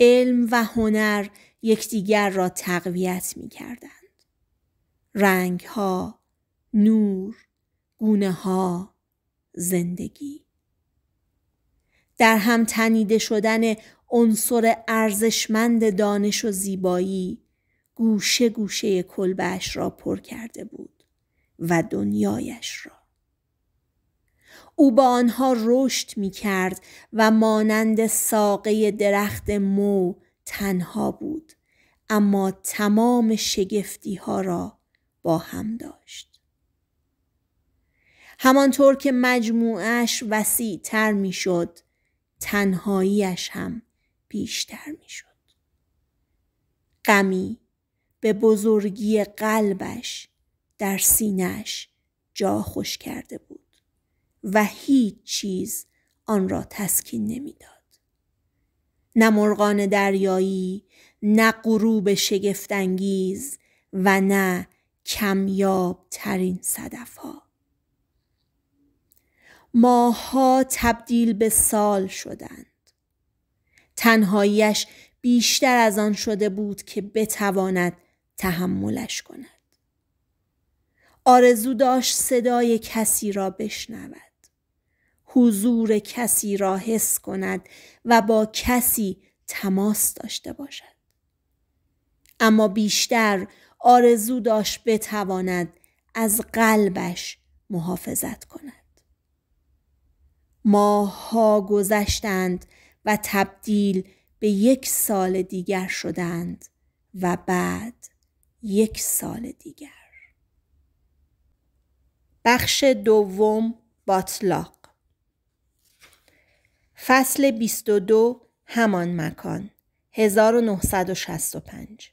علم و هنر یکدیگر را تقویت می کردند. رنگ ها، نور، گونه ها، زندگی. در هم تنیده شدن عنصر ارزشمند دانش و زیبایی گوشه گوشه کلبهش را پر کرده بود و دنیایش را. او با آنها رشد می کرد و مانند ساقه درخت مو تنها بود اما تمام شگفتی ها را با هم داشت. همانطور که مجموعش وسیع تر می شد تنهاییش هم بیشتر می شد. غمی به بزرگی قلبش در سینهش جا خوش کرده بود و هیچ چیز آن را تسکین نمیداد. نه مرغان دریایی، نه غروب شگفتانگیز و نه کمیاب ترین صدف ها. ماها تبدیل به سال شدند. تنهاییش بیشتر از آن شده بود که بتواند تحملش کند آرزو داشت صدای کسی را بشنود حضور کسی را حس کند و با کسی تماس داشته باشد اما بیشتر آرزو داشت بتواند از قلبش محافظت کند ماه ها گذشتند و تبدیل به یک سال دیگر شدند و بعد یک سال دیگر بخش دوم باطلاق فصل 22 همان مکان 1965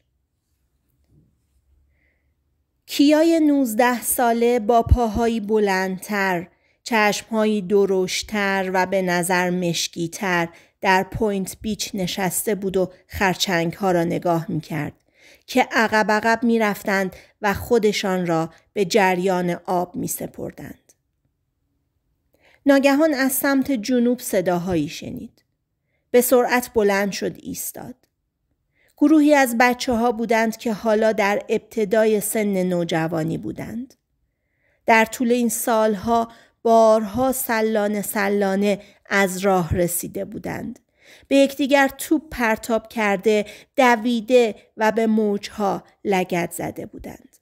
کیای 19 ساله با پاهایی بلندتر چشمهایی دروشتر و به نظر مشکیتر در پوینت بیچ نشسته بود و خرچنگ ها را نگاه می که عقب عقب می رفتند و خودشان را به جریان آب می سپردند. ناگهان از سمت جنوب صداهایی شنید. به سرعت بلند شد ایستاد. گروهی از بچه ها بودند که حالا در ابتدای سن نوجوانی بودند. در طول این سالها بارها سلانه سلانه از راه رسیده بودند. به یکدیگر توپ پرتاب کرده دویده و به موجها لگت زده بودند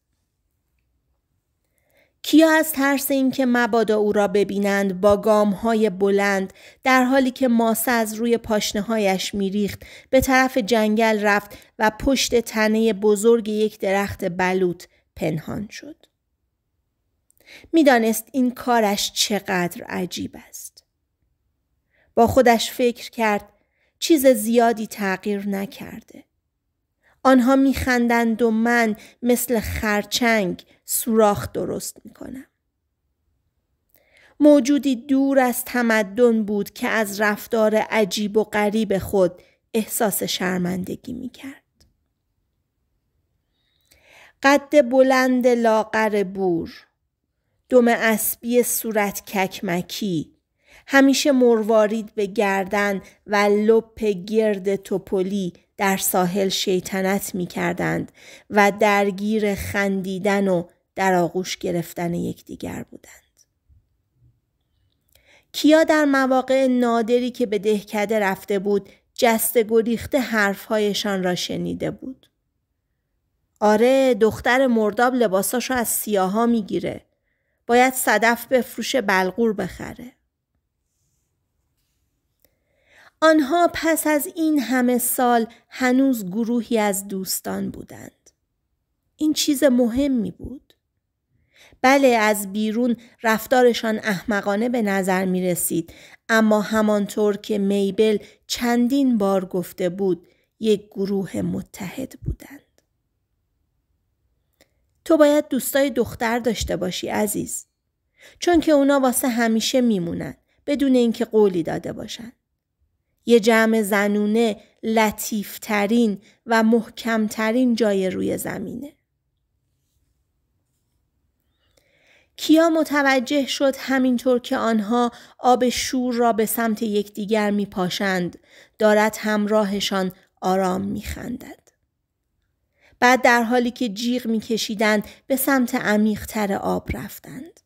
کیا از ترس اینکه مبادا او را ببینند با گامهای بلند در حالی که ماسه از روی پاشنههایش میریخت به طرف جنگل رفت و پشت تنه بزرگ یک درخت بلوط پنهان شد میدانست این کارش چقدر عجیب است با خودش فکر کرد چیز زیادی تغییر نکرده. آنها میخندند و من مثل خرچنگ سوراخ درست میکنم. موجودی دور از تمدن بود که از رفتار عجیب و غریب خود احساس شرمندگی میکرد. قد بلند لاغر بور دم اسبی صورت ککمکی همیشه مروارید به گردن و لپ گرد توپلی در ساحل شیطنت می کردند و درگیر خندیدن و در آغوش گرفتن یکدیگر بودند. کیا در مواقع نادری که به دهکده رفته بود جست گریخته حرفهایشان را شنیده بود. آره دختر مرداب لباساشو از سیاها میگیره. باید صدف به فروش بلغور بخره. آنها پس از این همه سال هنوز گروهی از دوستان بودند. این چیز مهمی بود. بله از بیرون رفتارشان احمقانه به نظر می رسید اما همانطور که میبل چندین بار گفته بود یک گروه متحد بودند. تو باید دوستای دختر داشته باشی عزیز چون که اونا واسه همیشه میمونن بدون اینکه قولی داده باشند. یه جمع زنونه لطیفترین و محکمترین جای روی زمینه. کیا متوجه شد همینطور که آنها آب شور را به سمت یکدیگر پاشند دارد همراهشان آرام میخندد بعد در حالی که جیغ میکشیدند به سمت عمیقتر آب رفتند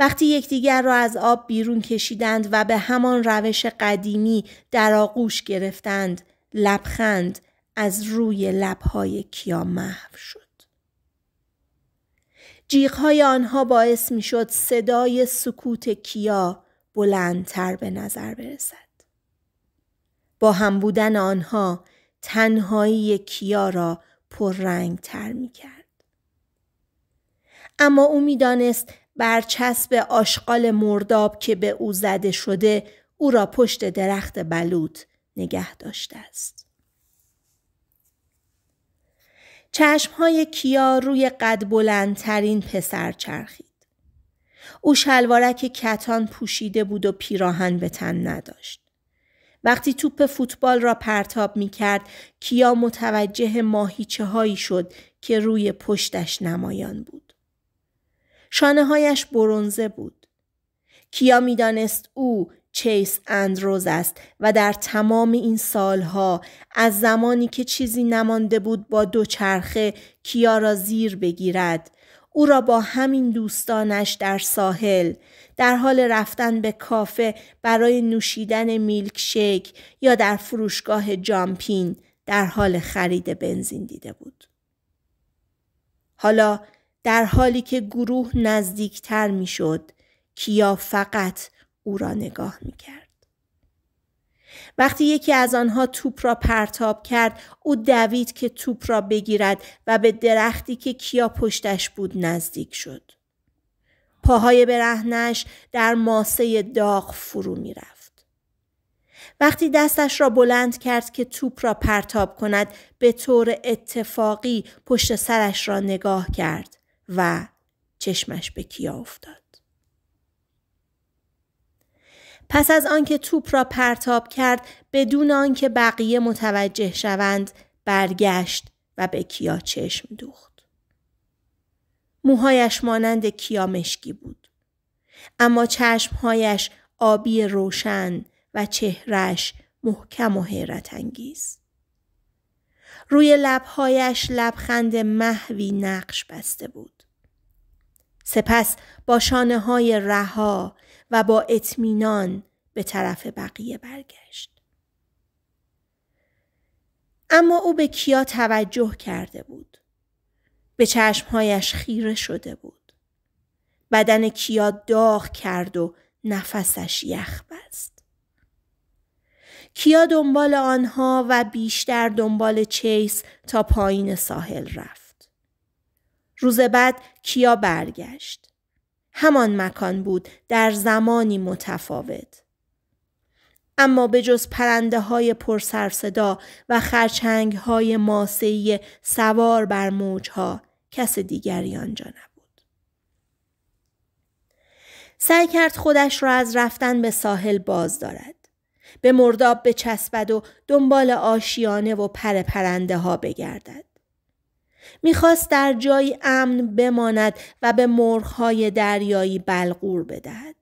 وقتی یکدیگر را از آب بیرون کشیدند و به همان روش قدیمی در آغوش گرفتند لبخند از روی لبهای کیا محو شد جیغهای آنها باعث میشد صدای سکوت کیا بلندتر به نظر برسد با هم بودن آنها تنهایی کیا را پررنگتر میکرد اما او میدانست برچسب آشغال مرداب که به او زده شده او را پشت درخت بلوط نگه داشته است. چشمهای کیا روی قد بلندترین پسر چرخید. او شلوارک کتان پوشیده بود و پیراهن به تن نداشت. وقتی توپ فوتبال را پرتاب می کرد کیا متوجه ماهیچه هایی شد که روی پشتش نمایان بود. شانه هایش برونزه بود. کیا میدانست او چیس اندروز است و در تمام این سالها از زمانی که چیزی نمانده بود با دوچرخه کیا را زیر بگیرد او را با همین دوستانش در ساحل در حال رفتن به کافه برای نوشیدن میلک شیک یا در فروشگاه جامپین در حال خرید بنزین دیده بود. حالا در حالی که گروه نزدیکتر میشد کیا فقط او را نگاه کرد. وقتی یکی از آنها توپ را پرتاب کرد او دوید که توپ را بگیرد و به درختی که کیا پشتش بود نزدیک شد پاهای برهنش در ماسه داغ فرو میرفت وقتی دستش را بلند کرد که توپ را پرتاب کند به طور اتفاقی پشت سرش را نگاه کرد و چشمش به کیا افتاد. پس از آنکه توپ را پرتاب کرد بدون آنکه بقیه متوجه شوند برگشت و به کیا چشم دوخت. موهایش مانند کیا مشکی بود. اما چشمهایش آبی روشن و چهرش محکم و حیرت انگیز. روی لبهایش لبخند محوی نقش بسته بود. سپس با شانه های رها و با اطمینان به طرف بقیه برگشت. اما او به کیا توجه کرده بود. به چشمهایش خیره شده بود. بدن کیا داغ کرد و نفسش یخ بست. کیا دنبال آنها و بیشتر دنبال چیس تا پایین ساحل رفت. روز بعد کیا برگشت. همان مکان بود در زمانی متفاوت. اما به جز پرنده های پرسرصدا و خرچنگ های ماسهی سوار بر موجها کس دیگری آنجا نبود. سعی کرد خودش را از رفتن به ساحل باز دارد. به مرداب بچسبد و دنبال آشیانه و پر پرنده ها بگردد. میخواست در جای امن بماند و به مرغهای دریایی بلغور بدهد.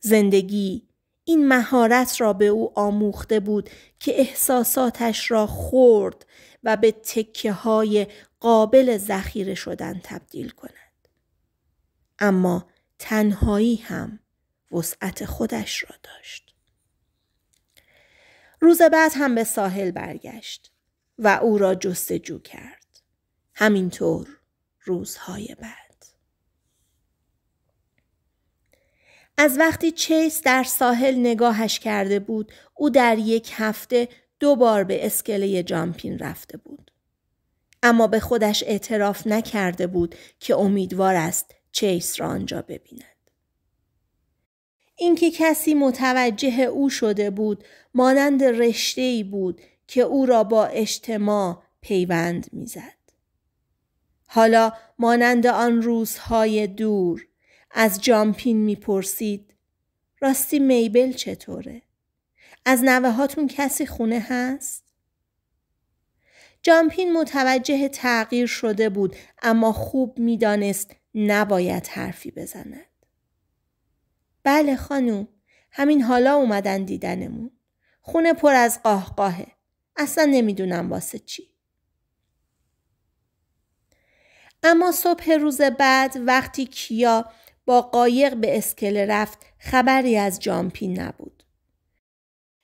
زندگی این مهارت را به او آموخته بود که احساساتش را خورد و به تکه های قابل ذخیره شدن تبدیل کند. اما تنهایی هم وسعت خودش را داشت. روز بعد هم به ساحل برگشت. و او را جستجو کرد. همینطور روزهای بعد. از وقتی چیس در ساحل نگاهش کرده بود او در یک هفته دو بار به اسکله جامپین رفته بود. اما به خودش اعتراف نکرده بود که امیدوار است چیس را آنجا ببیند. اینکه کسی متوجه او شده بود مانند رشته‌ای بود که او را با اجتماع پیوند میزد. حالا مانند آن روزهای دور از جامپین میپرسید راستی میبل چطوره؟ از نوه هاتون کسی خونه هست؟ جامپین متوجه تغییر شده بود اما خوب میدانست نباید حرفی بزند. بله خانوم همین حالا اومدن دیدنمون. خونه پر از قاهقاهه. اصلا نمیدونم واسه چی. اما صبح روز بعد وقتی کیا با قایق به اسکله رفت خبری از جامپی نبود.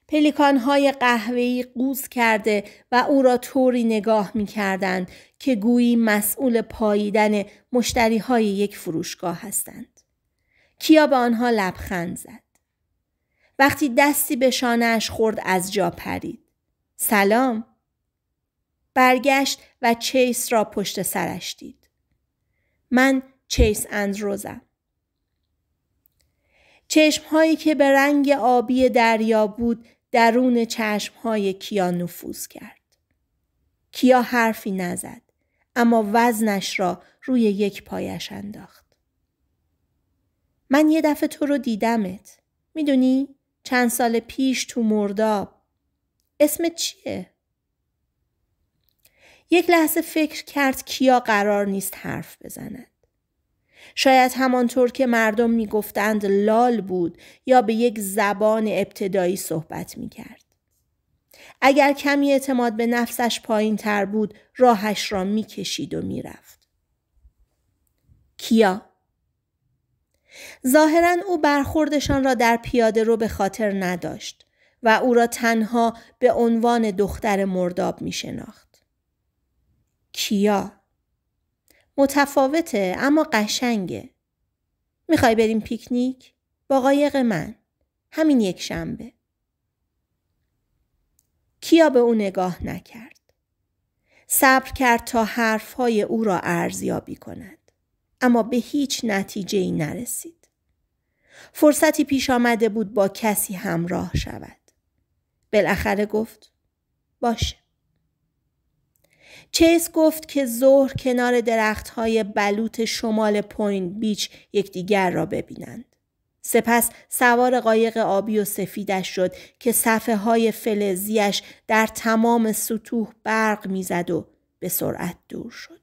پلیکانهای قهوه‌ای قوز کرده و او را طوری نگاه می‌کردند که گویی مسئول پاییدن مشتریهای یک فروشگاه هستند. کیا به آنها لبخند زد. وقتی دستی به شانهش خورد از جا پرید. سلام برگشت و چیس را پشت سرش دید من چیس اندروزم چشم هایی که به رنگ آبی دریا بود درون چشم های کیا نفوذ کرد کیا حرفی نزد اما وزنش را روی یک پایش انداخت من یه دفعه تو رو دیدمت میدونی چند سال پیش تو مرداب اسم چیه؟ یک لحظه فکر کرد کیا قرار نیست حرف بزند. شاید همانطور که مردم میگفتند لال بود یا به یک زبان ابتدایی صحبت می کرد. اگر کمی اعتماد به نفسش پایین تر بود راهش را میکشید و رفت. کیا ظاهرا او برخوردشان را در پیاده رو به خاطر نداشت. و او را تنها به عنوان دختر مرداب می شناخت. کیا متفاوته اما قشنگه. میخوای بریم پیکنیک؟ با قایق من. همین یک شنبه. کیا به او نگاه نکرد. صبر کرد تا حرفهای او را ارزیابی کند. اما به هیچ نتیجه ای نرسید. فرصتی پیش آمده بود با کسی همراه شود. بالاخره گفت باشه. چیس گفت که ظهر کنار های بلوط شمال پوینت بیچ یکدیگر را ببینند. سپس سوار قایق آبی و سفیدش شد که صفحه های فلزیش در تمام سطوح برق میزد و به سرعت دور شد.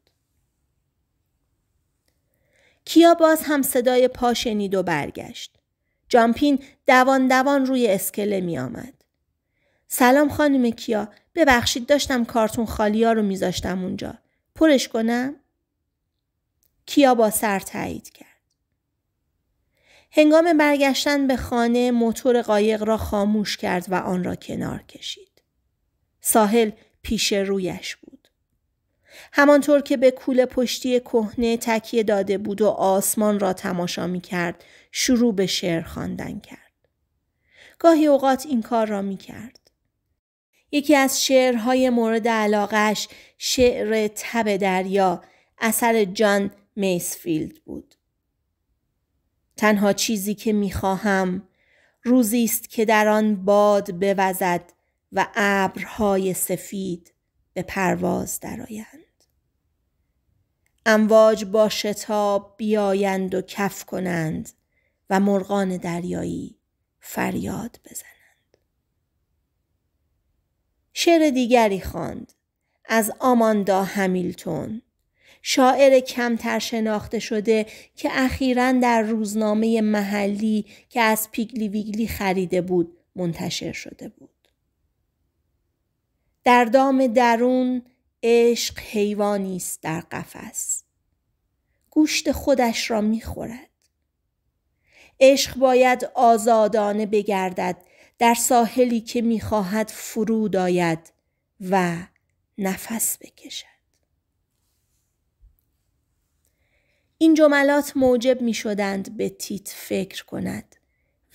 کیا باز هم صدای پا و برگشت. جامپین دوان دوان روی اسکله می آمد. سلام خانم کیا ببخشید داشتم کارتون ها رو میذاشتم اونجا پرش کنم کیا با سر تایید کرد هنگام برگشتن به خانه موتور قایق را خاموش کرد و آن را کنار کشید ساحل پیش رویش بود همانطور که به کوله پشتی کهنه تکیه داده بود و آسمان را تماشا می کرد شروع به شعر خواندن کرد گاهی اوقات این کار را می کرد. یکی از شعرهای مورد علاقش شعر تب دریا اثر جان میسفیلد بود. تنها چیزی که میخواهم روزی است که در آن باد بوزد و ابرهای سفید به پرواز درآیند. امواج با شتاب بیایند و کف کنند و مرغان دریایی فریاد بزنند. شعر دیگری خواند از آماندا همیلتون شاعر کمتر شناخته شده که اخیرا در روزنامه محلی که از پیگلی ویگلی خریده بود منتشر شده بود در دام درون عشق حیوانی است در قفس گوشت خودش را میخورد عشق باید آزادانه بگردد در ساحلی که میخواهد فرود آید و نفس بکشد این جملات موجب می شدند به تیت فکر کند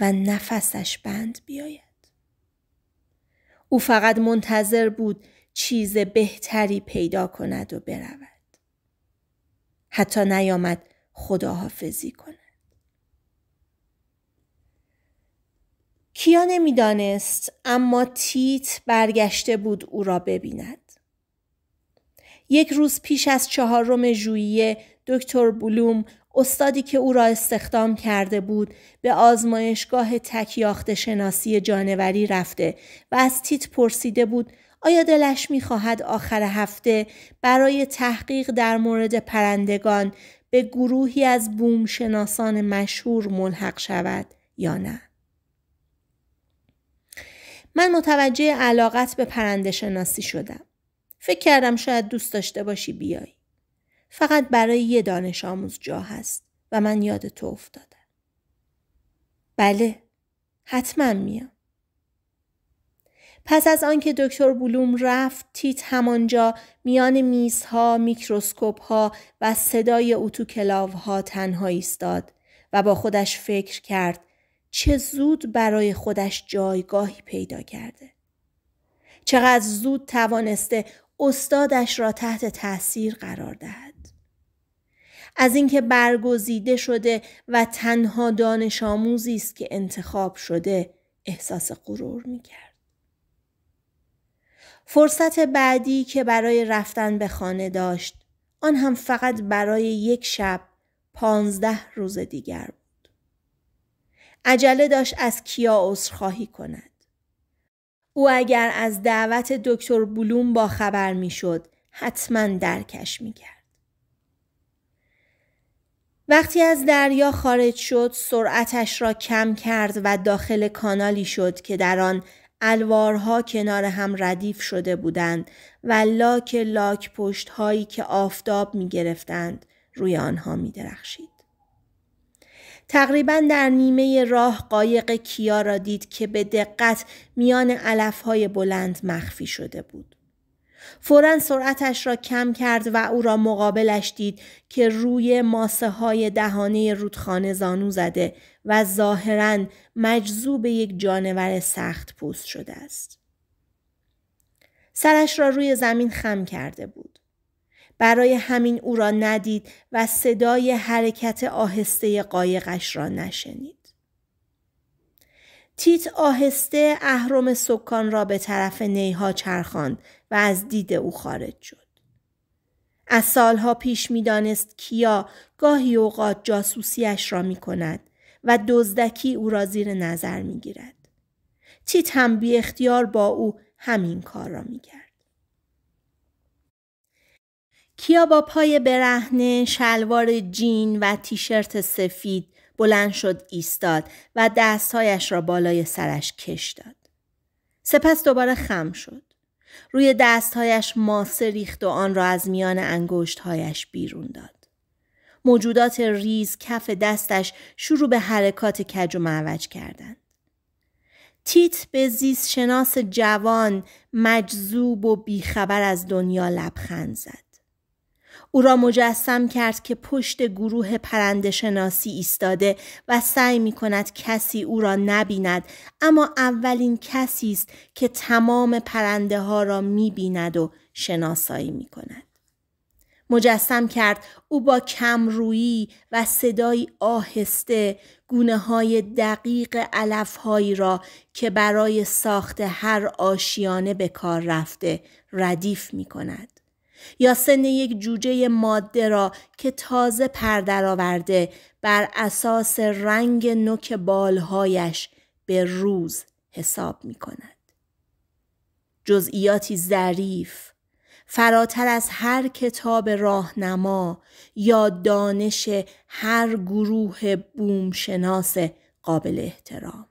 و نفسش بند بیاید. او فقط منتظر بود چیز بهتری پیدا کند و برود. حتی نیامد خداحافظی کند. کیا نمیدانست اما تیت برگشته بود او را ببیند. یک روز پیش از چهارم ژوئیه دکتر بلوم استادی که او را استخدام کرده بود به آزمایشگاه تکیاخت شناسی جانوری رفته و از تیت پرسیده بود آیا دلش میخواهد آخر هفته برای تحقیق در مورد پرندگان به گروهی از بومشناسان مشهور ملحق شود یا نه؟ من متوجه علاقت به پرنده شناسی شدم. فکر کردم شاید دوست داشته باشی بیای. فقط برای یه دانش آموز جا هست و من یاد تو افتادم. بله، حتما میام. پس از آنکه دکتر بلوم رفت تیت همانجا میان میزها میکروسکوپ و صدای کلاو ها تنها ایستاد و با خودش فکر کرد چه زود برای خودش جایگاهی پیدا کرده. چقدر زود توانسته استادش را تحت تاثیر قرار دهد. از اینکه برگزیده شده و تنها دانش آموزی است که انتخاب شده احساس غرور می کرد. فرصت بعدی که برای رفتن به خانه داشت آن هم فقط برای یک شب پانزده روز دیگر بود. عجله داشت از کیا خواهی کند او اگر از دعوت دکتر بلوم با خبر میشد حتما درکش میکرد وقتی از دریا خارج شد سرعتش را کم کرد و داخل کانالی شد که در آن الوارها کنار هم ردیف شده بودند و لاک لاک پشت هایی که آفتاب می گرفتند روی آنها می درخشید. تقریبا در نیمه راه قایق کیا را دید که به دقت میان علفهای بلند مخفی شده بود. فورا سرعتش را کم کرد و او را مقابلش دید که روی ماسه های دهانه رودخانه زانو زده و ظاهرا مجذوب یک جانور سخت پوست شده است. سرش را روی زمین خم کرده بود. برای همین او را ندید و صدای حرکت آهسته قایقش را نشنید. تیت آهسته اهرم سکان را به طرف نیها چرخاند و از دید او خارج شد. از سالها پیش میدانست کیا گاهی اوقات جاسوسیش را می کند و دزدکی او را زیر نظر می گیرد. تیت هم بی اختیار با او همین کار را می کیا با پای برهنه شلوار جین و تیشرت سفید بلند شد ایستاد و دستهایش را بالای سرش کش داد. سپس دوباره خم شد. روی دستهایش ماسه ریخت و آن را از میان انگشتهایش بیرون داد. موجودات ریز کف دستش شروع به حرکات کج و معوج کردند. تیت به زیست شناس جوان مجذوب و بیخبر از دنیا لبخند زد. او را مجسم کرد که پشت گروه پرنده شناسی ایستاده و سعی می کند کسی او را نبیند اما اولین کسی است که تمام پرنده ها را می بیند و شناسایی می کند. مجسم کرد او با کمرویی و صدای آهسته گونه های دقیق علف هایی را که برای ساخت هر آشیانه به کار رفته ردیف می کند. یا سن یک جوجه ماده را که تازه پر درآورده بر اساس رنگ نوک بالهایش به روز حساب می کند. جزئیاتی ظریف فراتر از هر کتاب راهنما یا دانش هر گروه بومشناس قابل احترام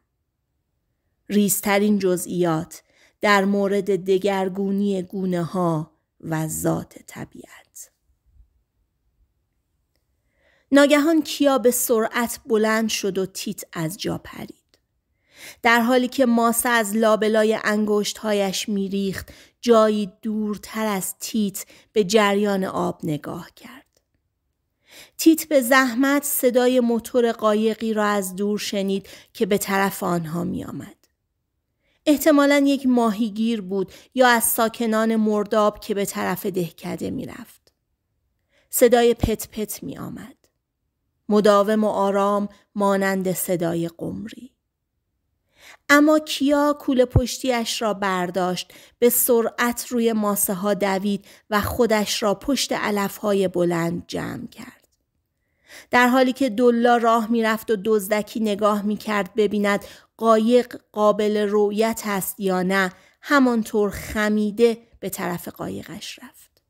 ریزترین جزئیات در مورد دگرگونی گونه ها و ذات طبیعت ناگهان کیا به سرعت بلند شد و تیت از جا پرید در حالی که ماسه از لابلای انگشتهایش میریخت جایی دورتر از تیت به جریان آب نگاه کرد تیت به زحمت صدای موتور قایقی را از دور شنید که به طرف آنها می آمد. احتمالا یک ماهیگیر بود یا از ساکنان مرداب که به طرف دهکده رفت صدای پت پت می آمد. مداوم و آرام مانند صدای قمری. اما کیا کوله پشتیش را برداشت به سرعت روی ماسه ها دوید و خودش را پشت علف های بلند جمع کرد. در حالی که دلا راه میرفت و دزدکی نگاه میکرد ببیند قایق قابل رویت است یا نه همانطور خمیده به طرف قایقش رفت.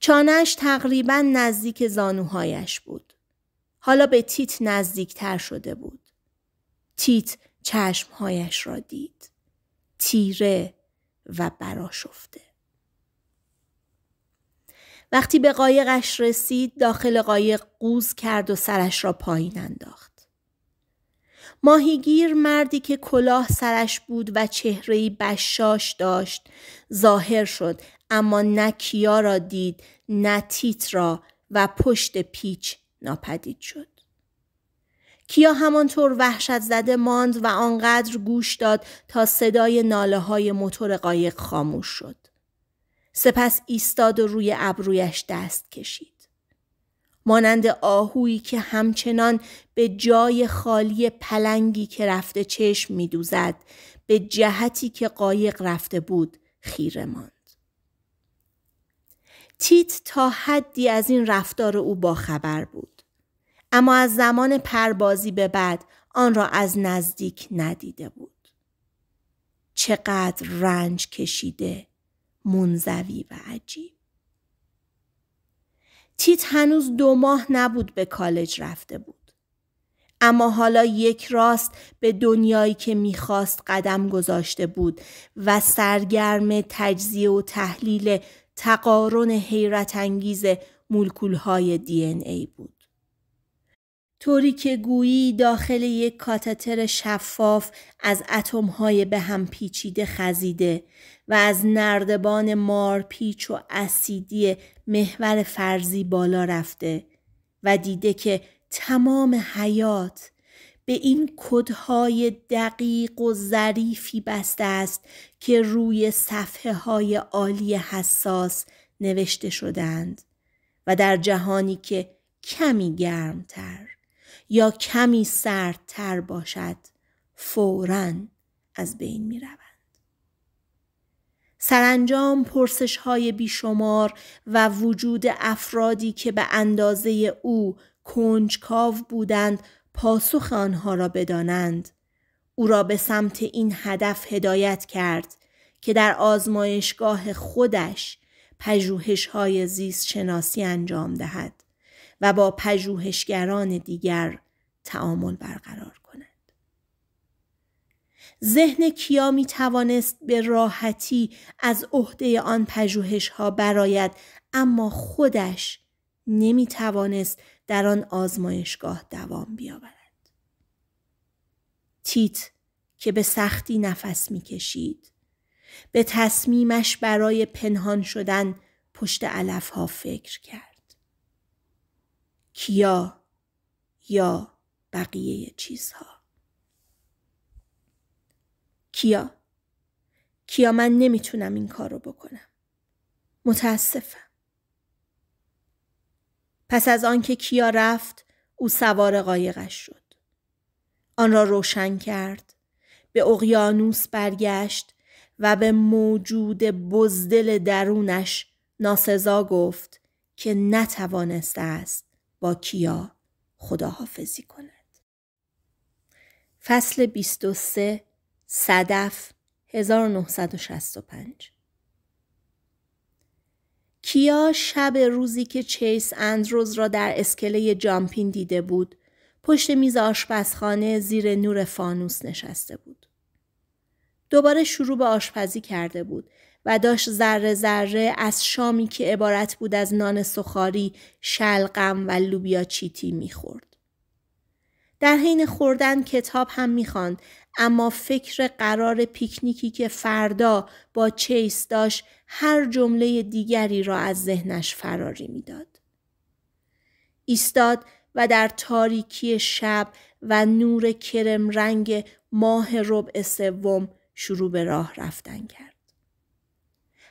چانش تقریبا نزدیک زانوهایش بود. حالا به تیت نزدیکتر شده بود. تیت چشمهایش را دید. تیره و براشفته. وقتی به قایقش رسید داخل قایق قوز کرد و سرش را پایین انداخت. ماهیگیر مردی که کلاه سرش بود و چهرهی بشاش داشت ظاهر شد اما نه کیا را دید نه را و پشت پیچ ناپدید شد. کیا همانطور وحشت زده ماند و آنقدر گوش داد تا صدای ناله های موتور قایق خاموش شد. سپس ایستاد و روی ابرویش دست کشید. مانند آهویی که همچنان به جای خالی پلنگی که رفته چشم میدوزد به جهتی که قایق رفته بود خیره ماند تیت تا حدی از این رفتار او خبر بود اما از زمان پربازی به بعد آن را از نزدیک ندیده بود چقدر رنج کشیده منزوی و عجیب تیت هنوز دو ماه نبود به کالج رفته بود. اما حالا یک راست به دنیایی که میخواست قدم گذاشته بود و سرگرم تجزیه و تحلیل تقارن حیرت انگیز مولکولهای دی این ای بود. طوری که گویی داخل یک کاتتر شفاف از اتمهای به هم پیچیده خزیده و از نردبان مارپیچ و اسیدی محور فرزی بالا رفته و دیده که تمام حیات به این کدهای دقیق و ظریفی بسته است که روی صفحه های عالی حساس نوشته شدند و در جهانی که کمی گرمتر یا کمی سردتر باشد فوراً از بین می رود. سرانجام پرسش های بیشمار و وجود افرادی که به اندازه او کنجکاو بودند پاسخ آنها را بدانند. او را به سمت این هدف هدایت کرد که در آزمایشگاه خودش پژوهش های زیست شناسی انجام دهد و با پژوهشگران دیگر تعامل برقرار ذهن کیا می توانست به راحتی از عهده آن پژوهش ها براید اما خودش نمی توانست در آن آزمایشگاه دوام بیاورد. تیت که به سختی نفس میکشید به تصمیمش برای پنهان شدن پشت علف ها فکر کرد. کیا یا بقیه چیزها. کیا کیا من نمیتونم این کار رو بکنم متاسفم پس از آنکه کیا رفت او سوار قایقش شد آن را روشن کرد به اقیانوس برگشت و به موجود بزدل درونش ناسزا گفت که نتوانسته است با کیا خداحافظی کند فصل 23 صدف 1965 کیا شب روزی که چیس اندروز را در اسکله جامپین دیده بود پشت میز آشپزخانه زیر نور فانوس نشسته بود. دوباره شروع به آشپزی کرده بود و داشت ذره ذره از شامی که عبارت بود از نان سخاری، شلغم و لوبیا چیتی میخورد. در حین خوردن کتاب هم میخواند اما فکر قرار پیکنیکی که فردا با چیس داشت هر جمله دیگری را از ذهنش فراری میداد. ایستاد و در تاریکی شب و نور کرم رنگ ماه ربع سوم شروع به راه رفتن کرد.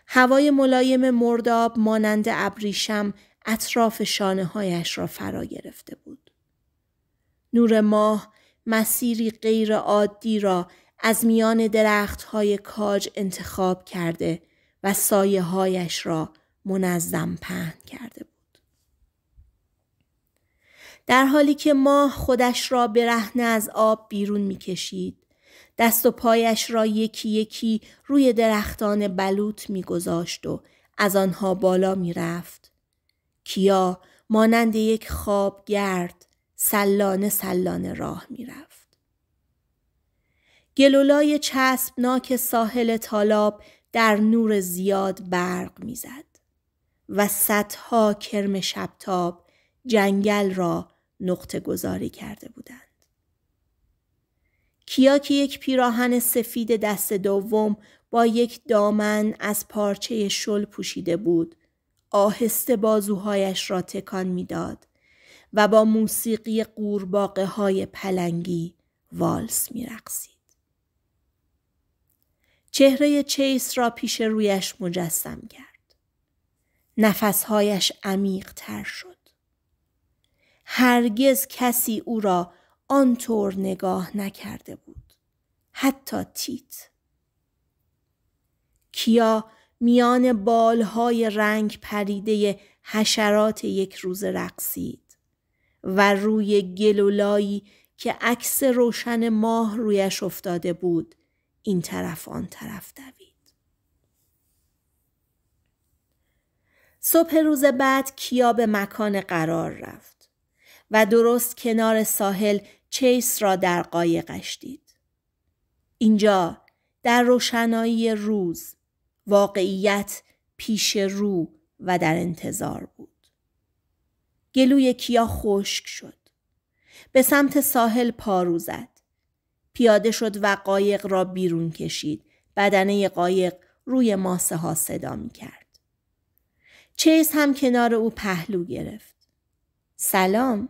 هوای ملایم مرداب مانند ابریشم اطراف شانه هایش را فرا گرفته بود. نور ماه مسیری غیرعادی را از میان های کاج انتخاب کرده و سایه هایش را منظم پهن کرده بود. در حالی که ماه خودش را برهنه از آب بیرون میکشید دست و پایش را یکی یکی روی درختان بلوط میگذاشت و از آنها بالا میرفت کیا مانند یک خواب گرد سلانه سلانه راه میرفت. گلولای چسبناک ساحل تالاب در نور زیاد برق میزد و صدها کرم شبتاب جنگل را نقطه گذاری کرده بودند. کیا که یک پیراهن سفید دست دوم با یک دامن از پارچه شل پوشیده بود. آهسته بازوهایش را تکان میداد و با موسیقی قورباغه های پلنگی والس رقصید. چهره چیس را پیش رویش مجسم کرد. نفسهایش عمیق تر شد. هرگز کسی او را آنطور نگاه نکرده بود. حتی تیت. کیا میان بالهای رنگ پریده حشرات یک روز رقصید و روی گلولایی که عکس روشن ماه رویش افتاده بود این طرف آن طرف دوید. صبح روز بعد کیا به مکان قرار رفت و درست کنار ساحل چیس را در قایقش دید. اینجا در روشنایی روز واقعیت پیش رو و در انتظار بود. گلوی کیا خشک شد. به سمت ساحل پارو زد. پیاده شد و قایق را بیرون کشید. بدنه قایق روی ماسه ها صدا می کرد. چیز هم کنار او پهلو گرفت. سلام.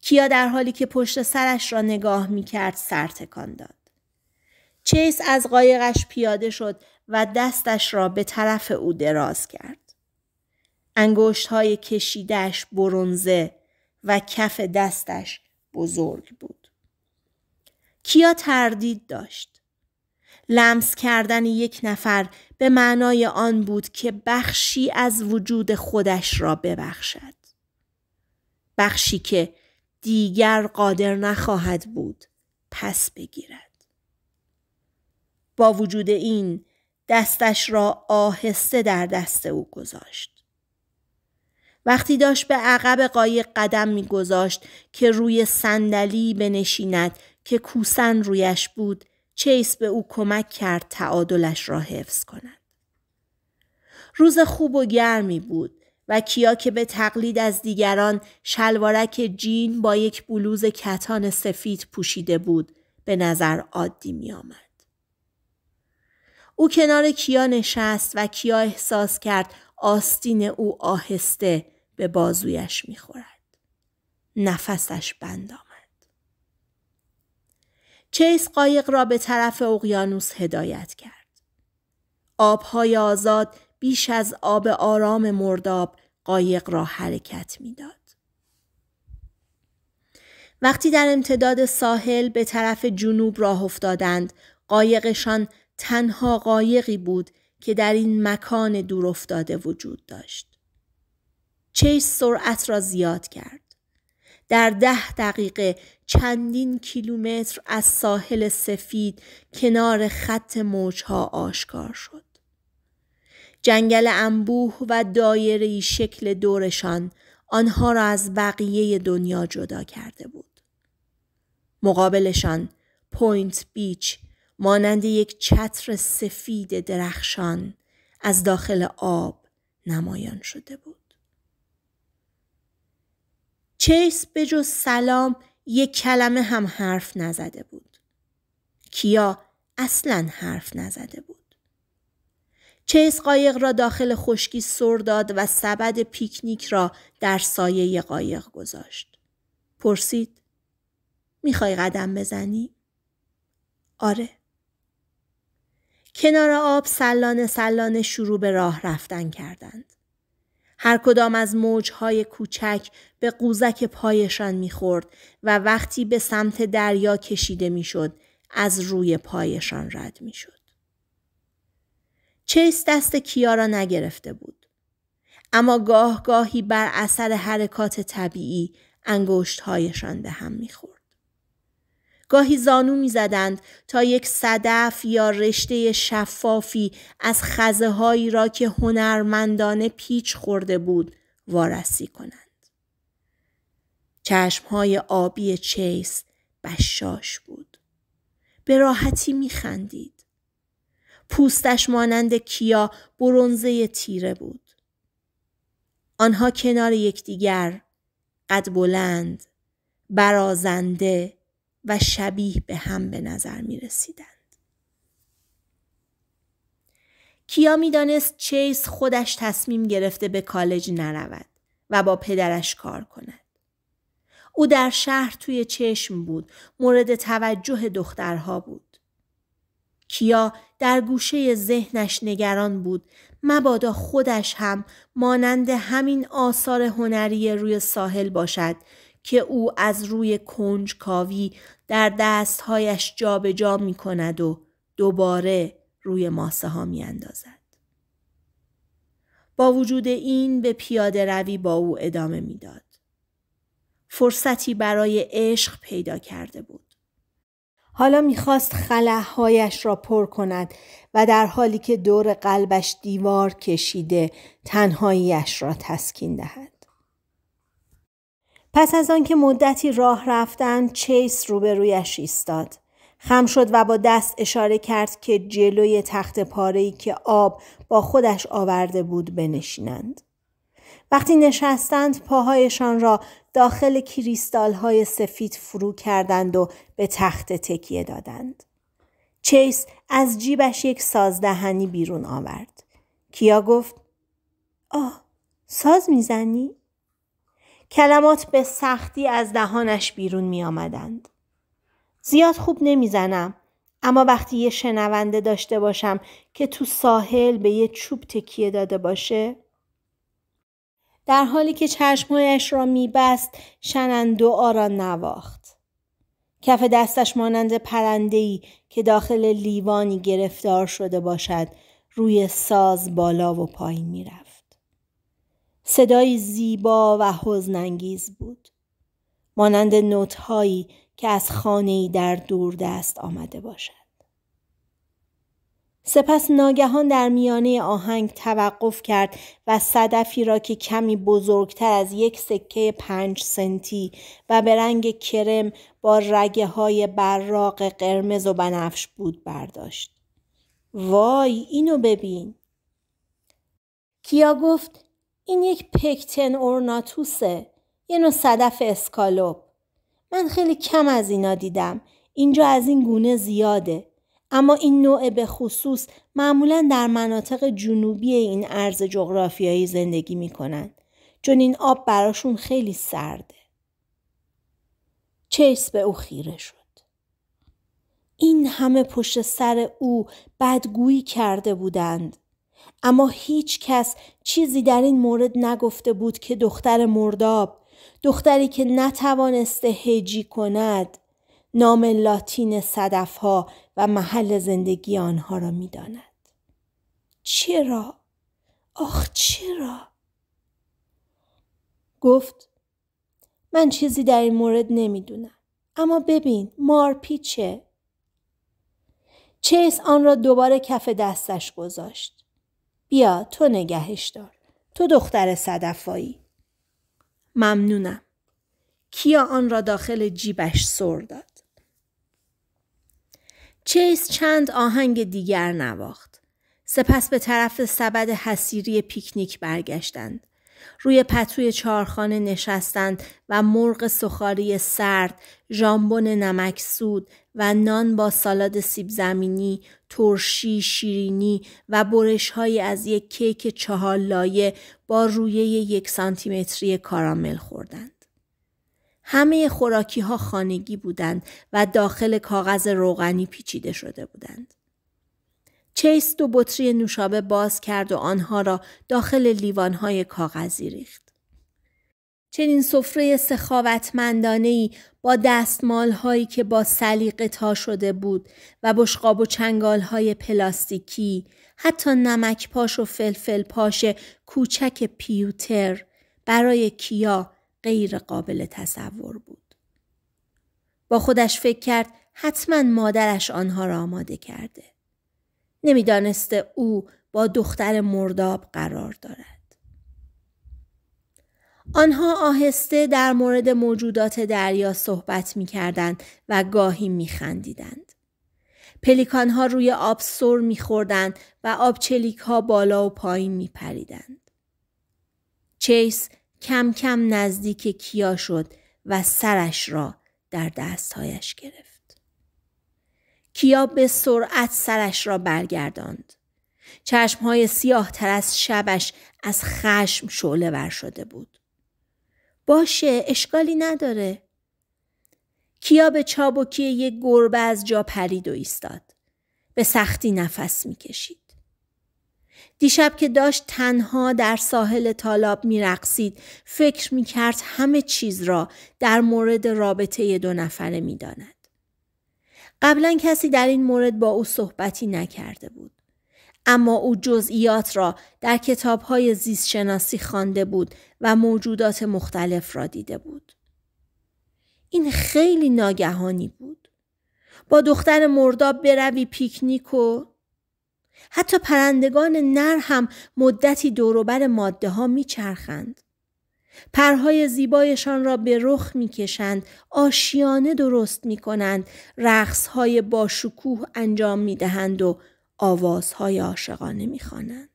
کیا در حالی که پشت سرش را نگاه می کرد سر تکان داد. چیز از قایقش پیاده شد و دستش را به طرف او دراز کرد. انگشت های کشیدش برونزه و کف دستش بزرگ بود. کیا تردید داشت. لمس کردن یک نفر به معنای آن بود که بخشی از وجود خودش را ببخشد. بخشی که دیگر قادر نخواهد بود پس بگیرد. با وجود این دستش را آهسته در دست او گذاشت. وقتی داشت به عقب قایق قدم میگذاشت که روی صندلی بنشیند که کوسن رویش بود چیس به او کمک کرد تعادلش را حفظ کند روز خوب و گرمی بود و کیا که به تقلید از دیگران شلوارک جین با یک بلوز کتان سفید پوشیده بود به نظر عادی می آمد. او کنار کیا نشست و کیا احساس کرد آستین او آهسته به بازویش میخورد. نفسش بند آمد. چیس قایق را به طرف اقیانوس هدایت کرد. آبهای آزاد بیش از آب آرام مرداب قایق را حرکت میداد. وقتی در امتداد ساحل به طرف جنوب راه افتادند، قایقشان تنها قایقی بود که در این مکان دور افتاده وجود داشت. چیس سرعت را زیاد کرد. در ده دقیقه چندین کیلومتر از ساحل سفید کنار خط موجها آشکار شد. جنگل انبوه و دایره شکل دورشان آنها را از بقیه دنیا جدا کرده بود. مقابلشان پوینت بیچ مانند یک چتر سفید درخشان از داخل آب نمایان شده بود. چیس به جز سلام یک کلمه هم حرف نزده بود. کیا اصلا حرف نزده بود. چیس قایق را داخل خشکی سر داد و سبد پیکنیک را در سایه قایق گذاشت. پرسید میخوای قدم بزنی؟ آره. کنار آب سلانه سلانه شروع به راه رفتن کردند. هر کدام از موجهای کوچک به قوزک پایشان میخورد و وقتی به سمت دریا کشیده میشد از روی پایشان رد میشد. چیس دست کیا را نگرفته بود. اما گاه گاهی بر اثر حرکات طبیعی انگشتهایشان به هم میخورد. گاهی زانو میزدند تا یک صدف یا رشته شفافی از خزه هایی را که هنرمندانه پیچ خورده بود وارسی کنند. چشم های آبی چیس بشاش بود. به راحتی خندید. پوستش مانند کیا برونزه تیره بود. آنها کنار یکدیگر قد بلند برازنده و شبیه به هم به نظر می رسیدند. کیا میدانست چیس خودش تصمیم گرفته به کالج نرود و با پدرش کار کند. او در شهر توی چشم بود، مورد توجه دخترها بود. کیا در گوشه ذهنش نگران بود مبادا خودش هم مانند همین آثار هنری روی ساحل باشد که او از روی کنج کاوی در دستهایش جابجا جا می کند و دوباره روی ماسه ها می اندازد. با وجود این به پیاده روی با او ادامه میداد. فرصتی برای عشق پیدا کرده بود. حالا میخواست خلههایش را پر کند و در حالی که دور قلبش دیوار کشیده تنهاییش را تسکین دهد. پس از آنکه مدتی راه رفتن چیس روبرویش ایستاد خم شد و با دست اشاره کرد که جلوی تخت پاره‌ای که آب با خودش آورده بود بنشینند. وقتی نشستند پاهایشان را داخل کریستال های سفید فرو کردند و به تخت تکیه دادند. چیس از جیبش یک سازدهنی بیرون آورد. کیا گفت آه ساز میزنی؟ کلمات به سختی از دهانش بیرون می آمدند. زیاد خوب نمیزنم اما وقتی یه شنونده داشته باشم که تو ساحل به یه چوب تکیه داده باشه در حالی که چشمهایش را میبست دعا را نواخت کف دستش مانند پرندهی که داخل لیوانی گرفتار شده باشد روی ساز بالا و پایین میرفت صدای زیبا و حزنانگیز بود. مانند نوتهایی که از خانه‌ای در دور دست آمده باشد. سپس ناگهان در میانه آهنگ توقف کرد و صدفی را که کمی بزرگتر از یک سکه پنج سنتی و به رنگ کرم با رگه های براق قرمز و بنفش بود برداشت. وای اینو ببین. کیا گفت این یک پکتن اورناتوسه یه نوع صدف اسکالوب من خیلی کم از اینا دیدم اینجا از این گونه زیاده اما این نوع به خصوص معمولا در مناطق جنوبی این ارز جغرافیایی زندگی می کنند. چون این آب براشون خیلی سرده. چیس به او خیره شد. این همه پشت سر او بدگویی کرده بودند. اما هیچ کس چیزی در این مورد نگفته بود که دختر مرداب دختری که نتوانسته هجی کند نام لاتین صدفها و محل زندگی آنها را میداند چرا آخ چرا گفت من چیزی در این مورد نمیدونم اما ببین مارپیچه چیس آن را دوباره کف دستش گذاشت بیا تو نگهش دار. تو دختر صدفایی. ممنونم. کیا آن را داخل جیبش سر داد. چیس چند آهنگ دیگر نواخت. سپس به طرف سبد حسیری پیکنیک برگشتند. روی پتوی چارخانه نشستند و مرغ سخاری سرد، ژامبون نمک سود و نان با سالاد سیب زمینی، ترشی، شیرینی و برشهایی از یک کیک چهار لایه با رویه یک سانتیمتری کارامل خوردند. همه خوراکی ها خانگی بودند و داخل کاغذ روغنی پیچیده شده بودند. چیس دو بطری نوشابه باز کرد و آنها را داخل لیوانهای کاغذی ریخت. چنین سفره سخاوتمندانه با دستمال هایی که با سلیقه تا شده بود و بشقاب و چنگال های پلاستیکی حتی نمک پاش و فلفل پاش کوچک پیوتر برای کیا غیر قابل تصور بود. با خودش فکر کرد حتما مادرش آنها را آماده کرده. نمیدانسته او با دختر مرداب قرار دارد. آنها آهسته در مورد موجودات دریا صحبت می کردند و گاهی می خندیدند. پلیکان ها روی آب سر می و آب ها بالا و پایین می پریدند. چیس کم کم نزدیک کیا شد و سرش را در دستهایش گرفت. کیا به سرعت سرش را برگرداند. چشمهای سیاه تر از شبش از خشم شعله ور شده بود. باشه اشکالی نداره. کیا به چابکی یک گربه از جا پرید و ایستاد. به سختی نفس میکشید. دیشب که داشت تنها در ساحل طالاب میرقصید فکر میکرد همه چیز را در مورد رابطه دو نفره میداند. قبلا کسی در این مورد با او صحبتی نکرده بود. اما او جزئیات را در کتابهای زیستشناسی خوانده بود و موجودات مختلف را دیده بود. این خیلی ناگهانی بود. با دختر مرداب بروی پیکنیک و حتی پرندگان نر هم مدتی دوروبر ماده ها میچرخند. پرهای زیبایشان را به رخ میکشند آشیانه درست کنند رقصهای با شکوه انجام میدهند و آوازهای عاشقانه میخوانند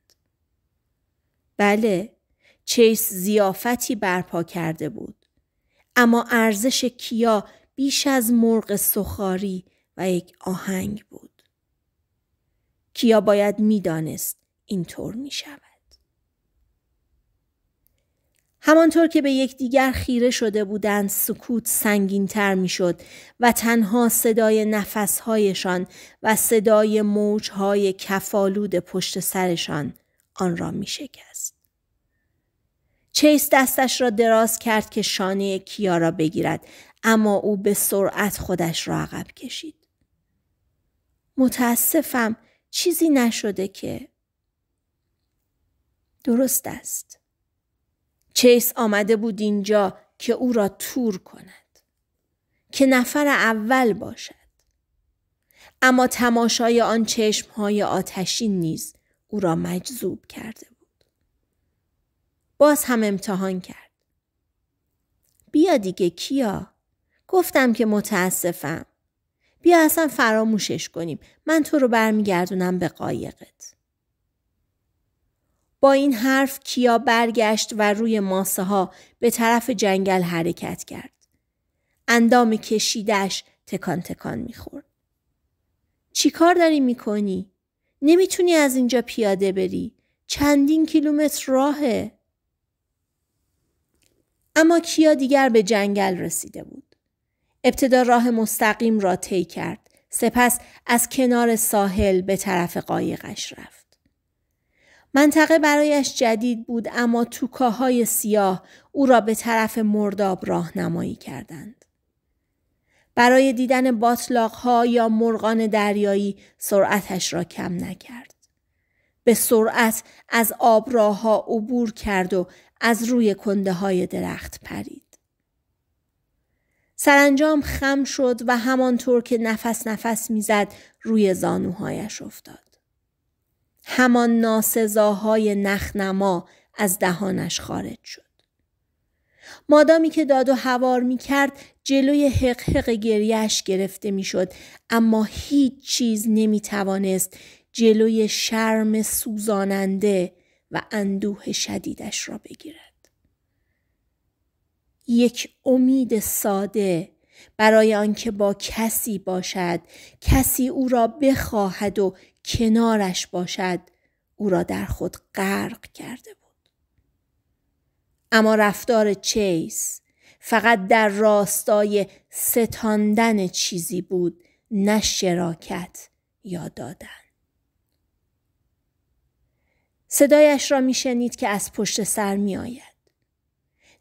بله چیس زیافتی برپا کرده بود اما ارزش کیا بیش از مرغ سخاری و یک آهنگ بود کیا باید میدانست اینطور می شود. همانطور که به یکدیگر خیره شده بودند سکوت سنگین تر می شد و تنها صدای نفسهایشان و صدای موجهای کفالود پشت سرشان آن را می شکست. چیس دستش را دراز کرد که شانه کیا را بگیرد اما او به سرعت خودش را عقب کشید. متاسفم چیزی نشده که درست است. چیس آمده بود اینجا که او را تور کند. که نفر اول باشد. اما تماشای آن های آتشین نیز او را مجذوب کرده بود. باز هم امتحان کرد. بیا دیگه کیا؟ گفتم که متاسفم. بیا اصلا فراموشش کنیم. من تو رو برمیگردونم به قایقت. با این حرف کیا برگشت و روی ماسه ها به طرف جنگل حرکت کرد. اندام کشیدش تکان تکان میخورد. چی کار داری میکنی؟ نمیتونی از اینجا پیاده بری. چندین کیلومتر راهه. اما کیا دیگر به جنگل رسیده بود. ابتدا راه مستقیم را طی کرد. سپس از کنار ساحل به طرف قایقش رفت. منطقه برایش جدید بود اما توکاهای سیاه او را به طرف مرداب راهنمایی کردند. برای دیدن ها یا مرغان دریایی سرعتش را کم نکرد. به سرعت از آبراه ها عبور کرد و از روی کنده های درخت پرید. سرانجام خم شد و همانطور که نفس نفس میزد روی زانوهایش افتاد. همان ناسزاهای نخنما از دهانش خارج شد. مادامی که داد و هوار می کرد جلوی حق گریش گرفته می شد اما هیچ چیز نمی توانست جلوی شرم سوزاننده و اندوه شدیدش را بگیرد. یک امید ساده برای آنکه با کسی باشد کسی او را بخواهد و کنارش باشد او را در خود غرق کرده بود اما رفتار چیس فقط در راستای ستاندن چیزی بود نه شراکت یا دادن صدایش را میشنید که از پشت سر میآید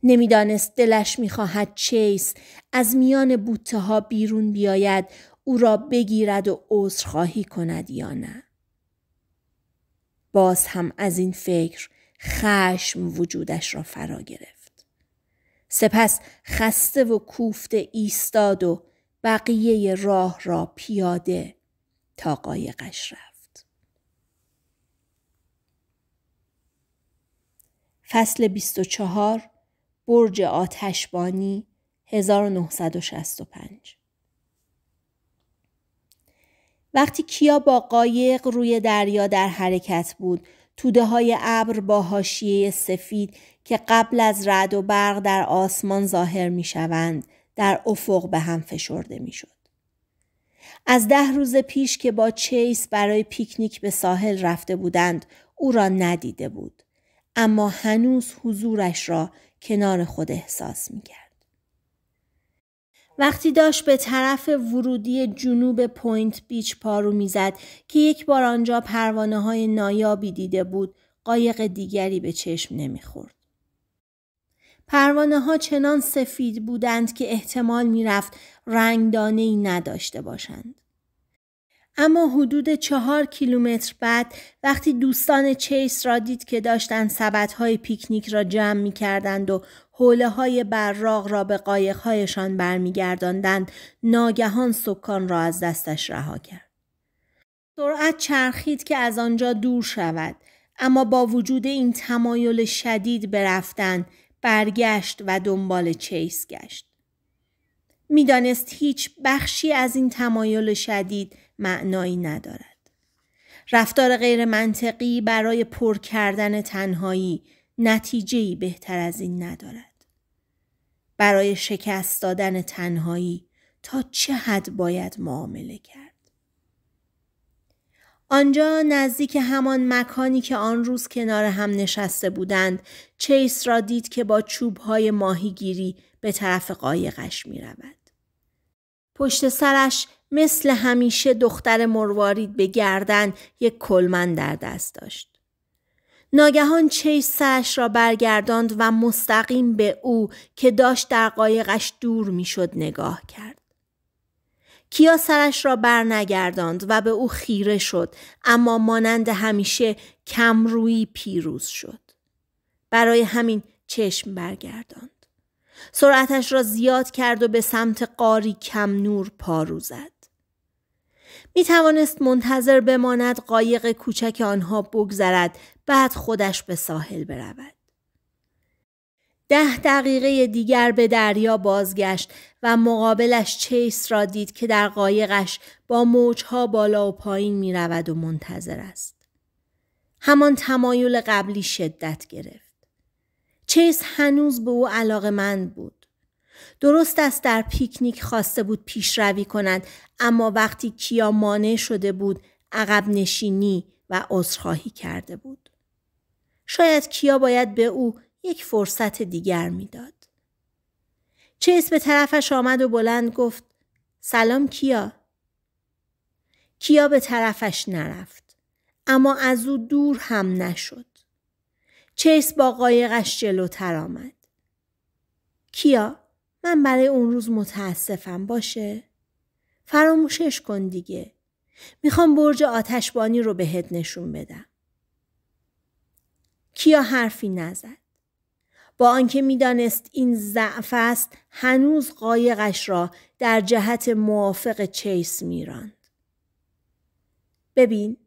نمیدانست دلش میخواهد چیس از میان بوته ها بیرون بیاید او را بگیرد و خواهی کند یا نه باز هم از این فکر خشم وجودش را فرا گرفت سپس خسته و کوفته ایستاد و بقیه راه را پیاده تا قایقش رفت فصل 24 برج آتشبانی 1965 وقتی کیا با قایق روی دریا در حرکت بود توده های ابر با حاشیه سفید که قبل از رد و برق در آسمان ظاهر می شوند در افق به هم فشرده می شد. از ده روز پیش که با چیس برای پیکنیک به ساحل رفته بودند او را ندیده بود اما هنوز حضورش را کنار خود احساس می کرد. وقتی داشت به طرف ورودی جنوب پوینت بیچ پارو میزد که یک بار آنجا پروانه های نایابی دیده بود قایق دیگری به چشم نمیخورد. پروانه ها چنان سفید بودند که احتمال میرفت رنگدانه ای نداشته باشند. اما حدود چهار کیلومتر بعد وقتی دوستان چیس را دید که داشتن سبدهای پیکنیک را جمع می کردند و حوله های براغ را به قایقهایشان برمیگرداندند ناگهان سکان را از دستش رها کرد سرعت چرخید که از آنجا دور شود اما با وجود این تمایل شدید به رفتن برگشت و دنبال چیس گشت میدانست هیچ بخشی از این تمایل شدید معنایی ندارد رفتار غیر منطقی برای پر کردن تنهایی نتیجهی بهتر از این ندارد. برای شکست دادن تنهایی تا چه حد باید معامله کرد. آنجا نزدیک همان مکانی که آن روز کنار هم نشسته بودند چیس را دید که با چوبهای ماهیگیری به طرف قایقش می رود. پشت سرش مثل همیشه دختر مروارید به گردن یک کلمن در دست داشت. ناگهان چیس سرش را برگرداند و مستقیم به او که داشت در قایقش دور میشد نگاه کرد. کیا سرش را برنگرداند و به او خیره شد اما مانند همیشه کمرویی پیروز شد. برای همین چشم برگرداند. سرعتش را زیاد کرد و به سمت قاری کم نور پارو زد. می توانست منتظر بماند قایق کوچک آنها بگذرد بعد خودش به ساحل برود. ده دقیقه دیگر به دریا بازگشت و مقابلش چیس را دید که در قایقش با موجها بالا و پایین می رود و منتظر است. همان تمایل قبلی شدت گرفت. چیس هنوز به او علاق مند بود. درست است در پیکنیک خواسته بود پیشروی کند اما وقتی کیا مانع شده بود عقب نشینی و عذرخواهی کرده بود. شاید کیا باید به او یک فرصت دیگر میداد. چیز به طرفش آمد و بلند گفت سلام کیا. کیا به طرفش نرفت. اما از او دور هم نشد. چیس با قایقش جلوتر آمد. کیا من برای اون روز متاسفم باشه؟ فراموشش کن دیگه. میخوام برج آتشبانی رو بهت نشون بدم. کیا حرفی نزد با آنکه میدانست این ضعف است هنوز قایقش را در جهت موافق چیس میراند ببین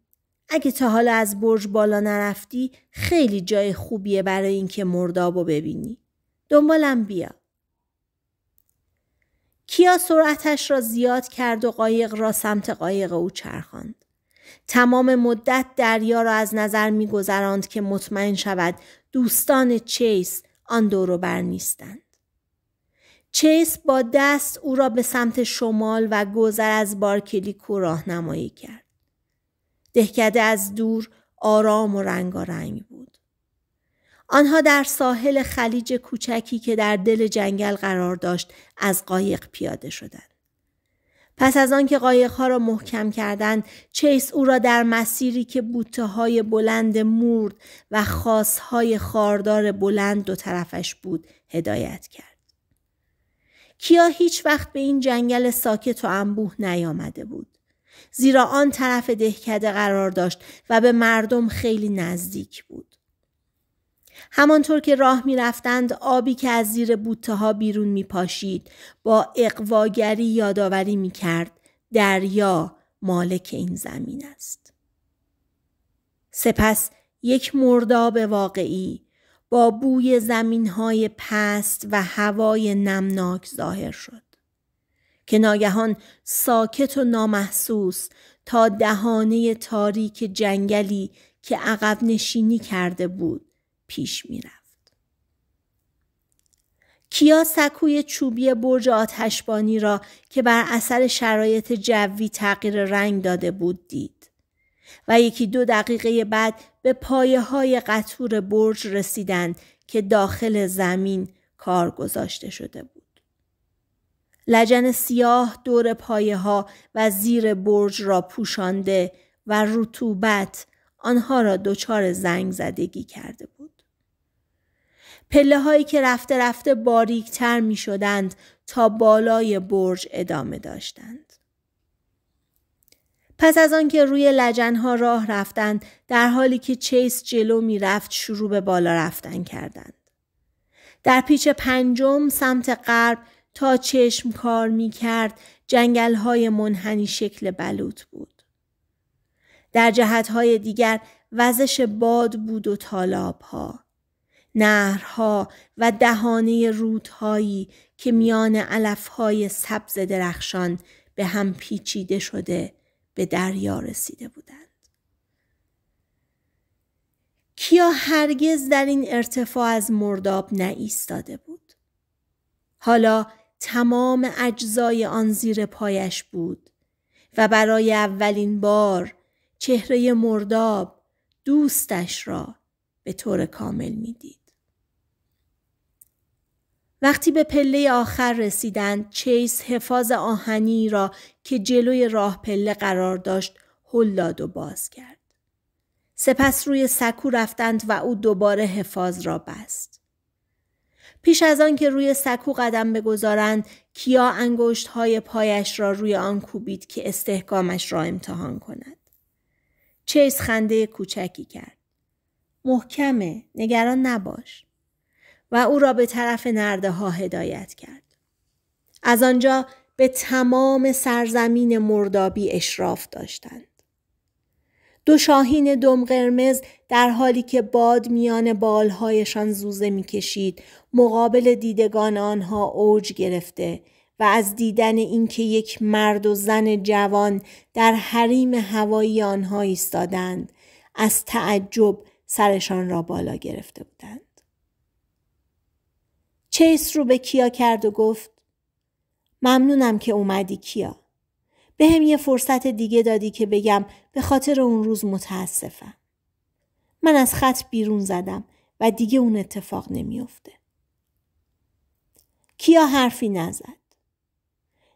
اگه تا حالا از برج بالا نرفتی خیلی جای خوبیه برای اینکه مردابو ببینی دنبالم بیا کیا سرعتش را زیاد کرد و قایق را سمت قایق او چرخاند تمام مدت دریا را از نظر گذراند که مطمئن شود دوستان چیس آن دورو بر نیستند. چیس با دست او را به سمت شمال و گذر از بارکلیکو راهنمایی کرد. دهکده از دور آرام و رنگارنگ بود. آنها در ساحل خلیج کوچکی که در دل جنگل قرار داشت از قایق پیاده شدند. پس از آنکه قایقها را محکم کردند چیس او را در مسیری که بوته های بلند مورد و خاص های خاردار بلند دو طرفش بود هدایت کرد. کیا هیچ وقت به این جنگل ساکت و انبوه نیامده بود. زیرا آن طرف دهکده قرار داشت و به مردم خیلی نزدیک بود. همانطور که راه می رفتند آبی که از زیر بوته ها بیرون می پاشید با اقواگری یادآوری می کرد دریا مالک این زمین است. سپس یک مرداب واقعی با بوی زمین های پست و هوای نمناک ظاهر شد. که ناگهان ساکت و نامحسوس تا دهانه تاریک جنگلی که عقب نشینی کرده بود پیش می کیا سکوی چوبی برج آتشبانی را که بر اثر شرایط جوی تغییر رنگ داده بود دید و یکی دو دقیقه بعد به پایه های قطور برج رسیدند که داخل زمین کار گذاشته شده بود. لجن سیاه دور پایه ها و زیر برج را پوشانده و رطوبت آنها را دچار زنگ زدگی کرده بود. پله هایی که رفته رفته باریکتر می شدند تا بالای برج ادامه داشتند. پس از آنکه روی لجنها راه رفتند در حالی که چیس جلو میرفت شروع به بالا رفتن کردند. در پیچ پنجم سمت غرب تا چشم کار می کرد جنگل های منحنی شکل بلوط بود. در جهت های دیگر وزش باد بود و تالاب ها. نهرها و دهانه رودهایی که میان علفهای سبز درخشان به هم پیچیده شده به دریا رسیده بودند. کیا هرگز در این ارتفاع از مرداب نایستاده بود. حالا تمام اجزای آن زیر پایش بود و برای اولین بار چهره مرداب دوستش را به طور کامل میدید. وقتی به پله آخر رسیدند چیس حفاظ آهنی را که جلوی راه پله قرار داشت هل داد و باز کرد. سپس روی سکو رفتند و او دوباره حفاظ را بست. پیش از آن که روی سکو قدم بگذارند کیا انگشت های پایش را روی آن کوبید که استحکامش را امتحان کند. چیس خنده کوچکی کرد. محکمه نگران نباش. و او را به طرف نرده ها هدایت کرد. از آنجا به تمام سرزمین مردابی اشراف داشتند. دو شاهین دم قرمز در حالی که باد میان بالهایشان زوزه میکشید مقابل دیدگان آنها اوج گرفته و از دیدن اینکه یک مرد و زن جوان در حریم هوایی آنها ایستادند از تعجب سرشان را بالا گرفته بودند چیس رو به کیا کرد و گفت ممنونم که اومدی کیا. به هم یه فرصت دیگه دادی که بگم به خاطر اون روز متاسفم. من از خط بیرون زدم و دیگه اون اتفاق نمیافته. کیا حرفی نزد.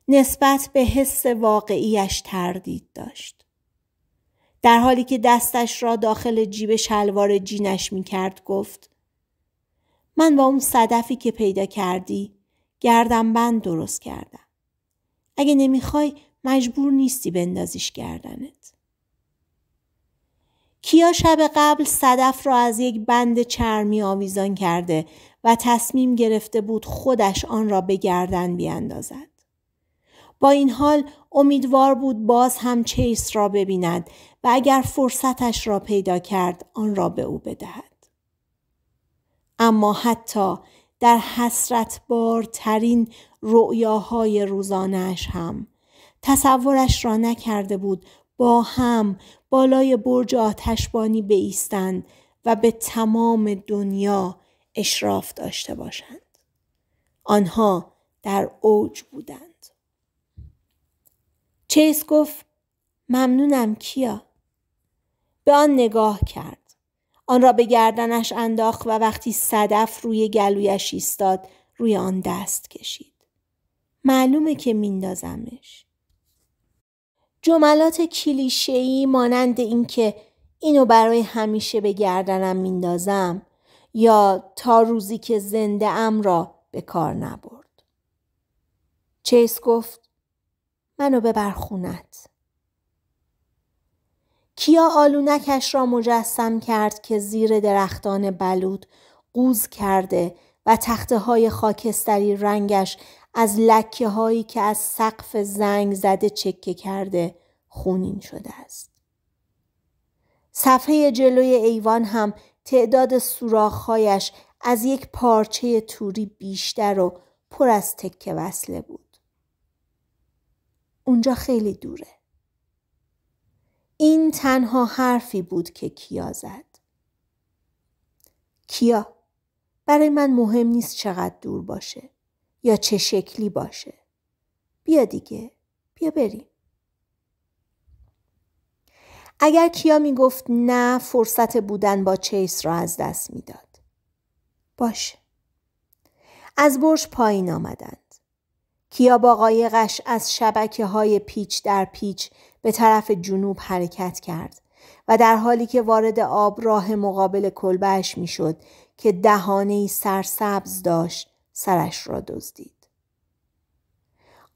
نسبت به حس واقعیش تردید داشت. در حالی که دستش را داخل جیب شلوار جینش می کرد گفت من با اون صدفی که پیدا کردی گردم بند درست کردم. اگه نمیخوای مجبور نیستی بندازیش گردنت. کیا شب قبل صدف را از یک بند چرمی آویزان کرده و تصمیم گرفته بود خودش آن را به گردن بیاندازد. با این حال امیدوار بود باز هم چیس را ببیند و اگر فرصتش را پیدا کرد آن را به او بدهد. اما حتی در حسرت بارترین رؤیاهای روزانش هم تصورش را نکرده بود با هم بالای برج آتشبانی بیستند و به تمام دنیا اشراف داشته باشند. آنها در اوج بودند. چیس گفت ممنونم کیا. به آن نگاه کرد. آن را به گردنش انداخت و وقتی صدف روی گلویش ایستاد روی آن دست کشید. معلومه که میندازمش. جملات کلیشه‌ای مانند اینکه اینو برای همیشه به گردنم میندازم یا تا روزی که زنده ام را به کار نبرد. چیس گفت منو ببر خونت. کیا آلونکش را مجسم کرد که زیر درختان بلود قوز کرده و تخته های خاکستری رنگش از لکه هایی که از سقف زنگ زده چکه کرده خونین شده است. صفحه جلوی ایوان هم تعداد سوراخهایش از یک پارچه توری بیشتر و پر از تکه وصله بود. اونجا خیلی دوره. این تنها حرفی بود که کیا زد. کیا برای من مهم نیست چقدر دور باشه یا چه شکلی باشه. بیا دیگه. بیا بریم. اگر کیا میگفت نه فرصت بودن با چیس را از دست میداد. باشه. از برج پایین آمدند. کیا با قایقش از شبکه های پیچ در پیچ به طرف جنوب حرکت کرد و در حالی که وارد آب راه مقابل کلبهش میشد که دهانه سرسبز داشت سرش را دزدید.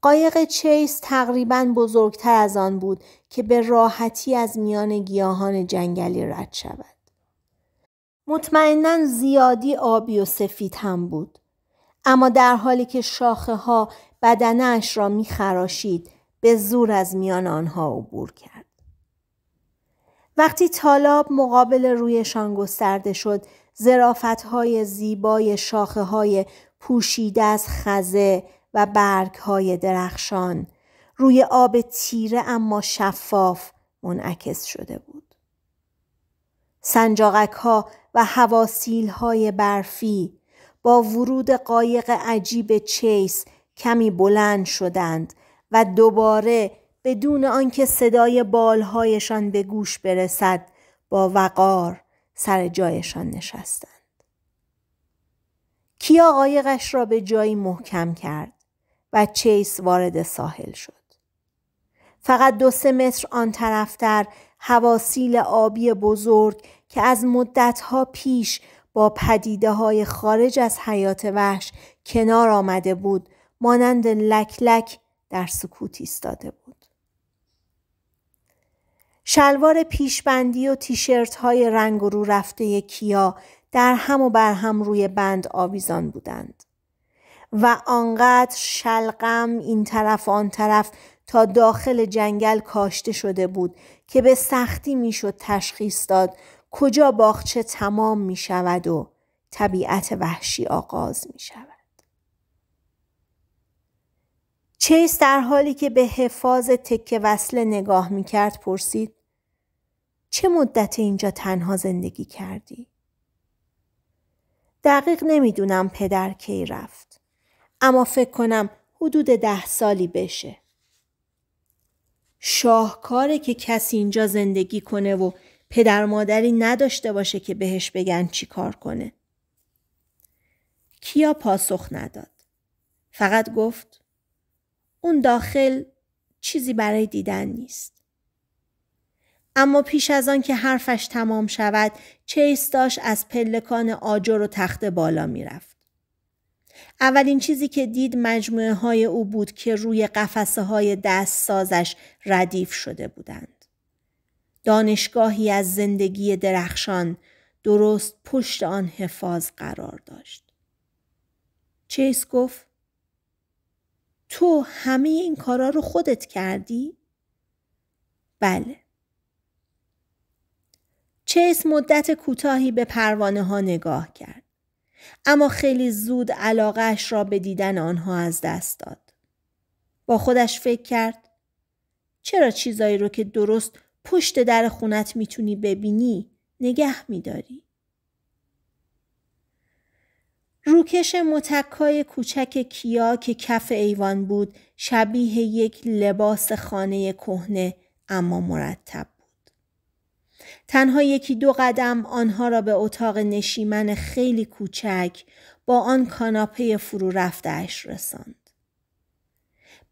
قایق چیس تقریبا بزرگتر از آن بود که به راحتی از میان گیاهان جنگلی رد شود. مطمئنا زیادی آبی و سفید هم بود. اما در حالی که شاخه ها بدنش را میخراشید به زور از میان آنها عبور کرد. وقتی تالاب مقابل رویشان گسترده شد زرافتهای زیبای شاخه های پوشیده از خزه و برگ های درخشان روی آب تیره اما شفاف منعکس شده بود. سنجاقک ها و هواسیل های برفی با ورود قایق عجیب چیس کمی بلند شدند و دوباره بدون آنکه صدای بالهایشان به گوش برسد با وقار سر جایشان نشستند. کیا قایقش را به جایی محکم کرد و چیس وارد ساحل شد. فقط دو سه متر آن طرفتر هواسیل آبی بزرگ که از مدتها پیش با پدیده های خارج از حیات وحش کنار آمده بود مانند لک لک در سکوت ایستاده بود. شلوار پیشبندی و تیشرت های رنگ رو رفته کیا در هم و بر هم روی بند آویزان بودند. و آنقدر شلقم این طرف و آن طرف تا داخل جنگل کاشته شده بود که به سختی میشد تشخیص داد کجا باغچه تمام می شود و طبیعت وحشی آغاز می شود. چیس در حالی که به حفاظ تکه وصل نگاه می کرد پرسید چه مدت اینجا تنها زندگی کردی؟ دقیق نمیدونم پدر کی رفت. اما فکر کنم حدود ده سالی بشه. شاهکاره که کسی اینجا زندگی کنه و پدر مادری نداشته باشه که بهش بگن چی کار کنه. کیا پاسخ نداد. فقط گفت اون داخل چیزی برای دیدن نیست. اما پیش از آن که حرفش تمام شود چیس داشت از پلکان آجر و تخت بالا میرفت. اولین چیزی که دید مجموعه های او بود که روی قفسه های دست سازش ردیف شده بودند. دانشگاهی از زندگی درخشان درست پشت آن حفاظ قرار داشت. چیس گفت تو همه این کارا رو خودت کردی؟ بله. چیس مدت کوتاهی به پروانه ها نگاه کرد. اما خیلی زود علاقهش را به دیدن آنها از دست داد. با خودش فکر کرد چرا چیزایی رو که درست پشت در خونت میتونی ببینی نگه میداری؟ روکش متکای کوچک کیا که کف ایوان بود شبیه یک لباس خانه کهنه اما مرتب بود. تنها یکی دو قدم آنها را به اتاق نشیمن خیلی کوچک با آن کاناپه فرو رفتهش رساند.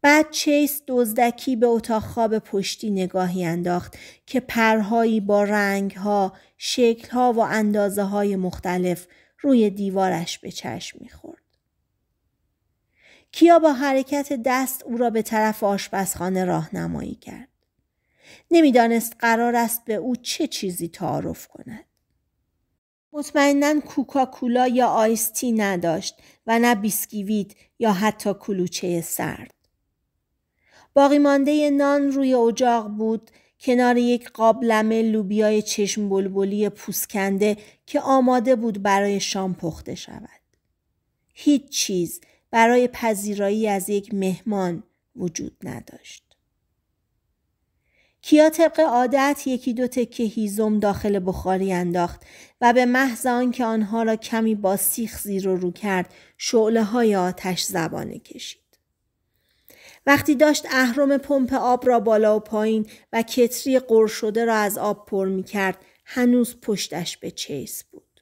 بعد چیس دزدکی به اتاق خواب پشتی نگاهی انداخت که پرهایی با رنگها، شکلها و اندازه های مختلف روی دیوارش به چشم میخورد. کیا با حرکت دست او را به طرف آشپزخانه راهنمایی کرد. نمیدانست قرار است به او چه چیزی تعارف کند. مطمئنا کوکاکولا یا آیستی نداشت و نه بیسکیویت یا حتی کلوچه سرد. باقی مانده نان روی اجاق بود کنار یک قابلمه لوبیای چشم بلبلی پوسکنده که آماده بود برای شام پخته شود. هیچ چیز برای پذیرایی از یک مهمان وجود نداشت. کیا طبق عادت یکی دو تکه هیزم داخل بخاری انداخت و به محض آنکه آنها را کمی با سیخ زیر و رو کرد شعله های آتش زبانه کشید. وقتی داشت اهرم پمپ آب را بالا و پایین و کتری قر شده را از آب پر می کرد هنوز پشتش به چیس بود.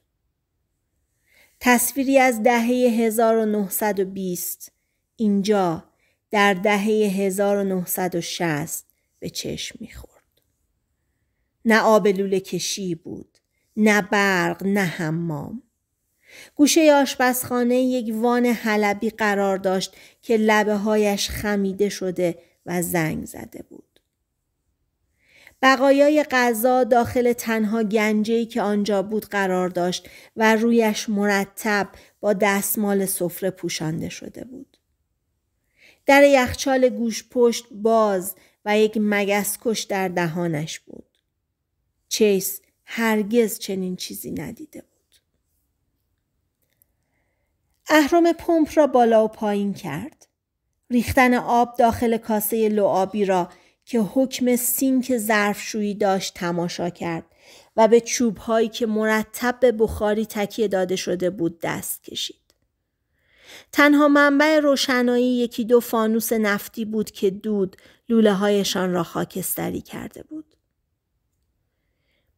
تصویری از دهه 1920 اینجا در دهه 1960 به چشم میخورد. نه آب لوله کشی بود، نه برق، نه حمام. گوشه آشپزخانه یک وان حلبی قرار داشت که لبه هایش خمیده شده و زنگ زده بود. بقایای غذا داخل تنها گنجهی که آنجا بود قرار داشت و رویش مرتب با دستمال سفره پوشانده شده بود. در یخچال گوش پشت باز و یک مگس کش در دهانش بود. چیس هرگز چنین چیزی ندیده بود. اهرام پمپ را بالا و پایین کرد. ریختن آب داخل کاسه لعابی را که حکم سینک ظرفشویی داشت تماشا کرد و به چوبهایی که مرتب به بخاری تکیه داده شده بود دست کشید. تنها منبع روشنایی یکی دو فانوس نفتی بود که دود لوله هایشان را خاکستری کرده بود.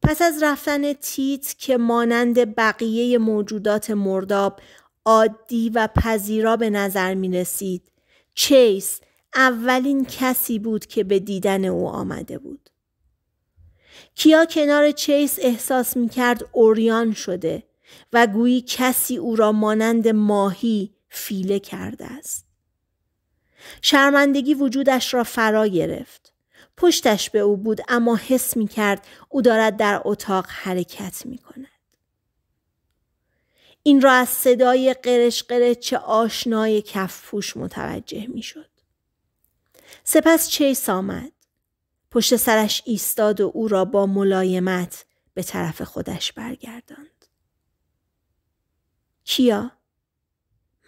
پس از رفتن تیت که مانند بقیه موجودات مرداب عادی و پذیرا به نظر می رسید. چیس اولین کسی بود که به دیدن او آمده بود. کیا کنار چیس احساس می کرد اوریان شده و گویی کسی او را مانند ماهی فیله کرده است. شرمندگی وجودش را فرا گرفت. پشتش به او بود اما حس می کرد او دارد در اتاق حرکت می کند. این را از صدای قرش چه آشنای کفپوش متوجه می شد. سپس چیس آمد. پشت سرش ایستاد و او را با ملایمت به طرف خودش برگرداند. کیا؟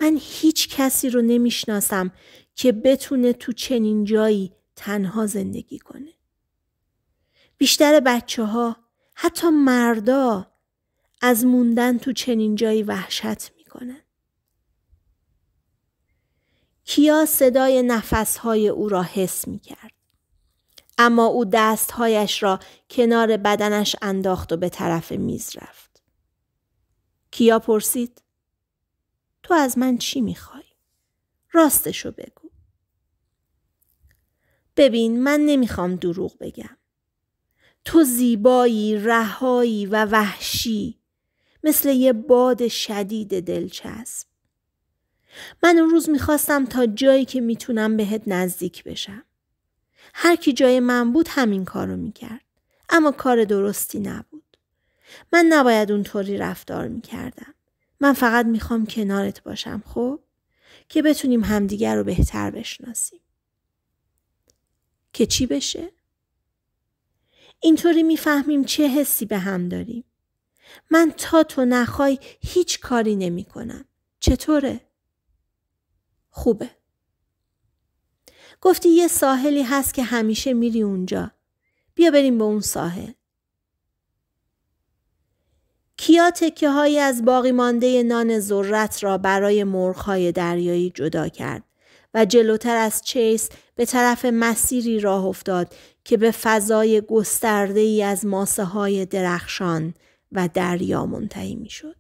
من هیچ کسی رو شناسم که بتونه تو چنین جایی تنها زندگی کنه. بیشتر بچه ها حتی مردا از موندن تو چنین جایی وحشت میکنن. کیا صدای نفسهای او را حس میکرد. اما او دستهایش را کنار بدنش انداخت و به طرف میز رفت. کیا پرسید تو از من چی میخوای؟ راستشو بگو. ببین من نمیخوام دروغ بگم. تو زیبایی، رهایی و وحشی. مثل یه باد شدید دلچسب. من اون روز میخواستم تا جایی که میتونم بهت نزدیک بشم. هر کی جای من بود همین کارو رو میکرد. اما کار درستی نبود. من نباید اونطوری رفتار میکردم. من فقط میخوام کنارت باشم خب؟ که بتونیم همدیگر رو بهتر بشناسیم. که چی بشه؟ اینطوری میفهمیم چه حسی به هم داریم. من تا تو نخوای هیچ کاری نمی کنم. چطوره؟ خوبه. گفتی یه ساحلی هست که همیشه میری اونجا. بیا بریم به اون ساحل. کیا تکه هایی از باقی مانده نان ذرت را برای مرغهای دریایی جدا کرد و جلوتر از چیس به طرف مسیری راه افتاد که به فضای گسترده ای از ماسه های درخشان و دریا منتهی میشد.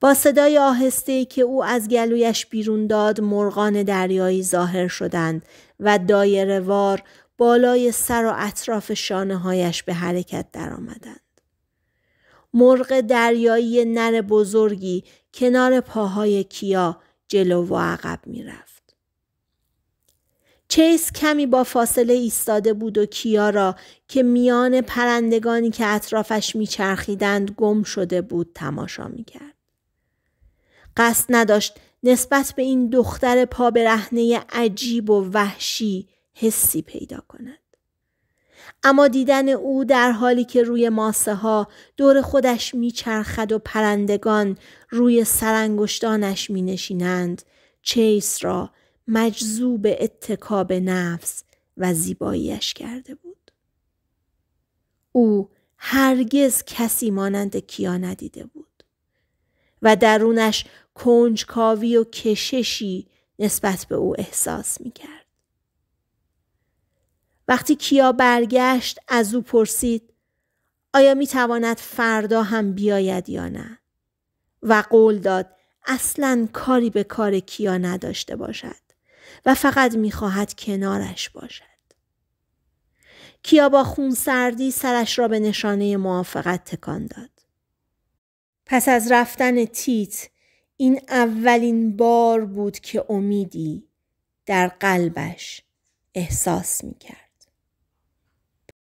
با صدای آهسته که او از گلویش بیرون داد مرغان دریایی ظاهر شدند و دایره وار بالای سر و اطراف شانه هایش به حرکت درآمدند. مرغ دریایی نر بزرگی کنار پاهای کیا جلو و عقب میرفت. چیس کمی با فاصله ایستاده بود و کیا را که میان پرندگانی که اطرافش میچرخیدند گم شده بود تماشا میکرد. قصد نداشت نسبت به این دختر پابرهنه عجیب و وحشی حسی پیدا کند. اما دیدن او در حالی که روی ماسه ها دور خودش میچرخد و پرندگان روی سرانگشتانش مینشینند چیس را مجذوب اتکاب نفس و زیباییش کرده بود. او هرگز کسی مانند کیا ندیده بود و درونش کنجکاوی و کششی نسبت به او احساس می کرد. وقتی کیا برگشت از او پرسید آیا می تواند فردا هم بیاید یا نه؟ و قول داد اصلا کاری به کار کیا نداشته باشد. و فقط میخواهد کنارش باشد. کیا با خون سردی سرش را به نشانه موافقت تکان داد. پس از رفتن تیت این اولین بار بود که امیدی در قلبش احساس میکرد.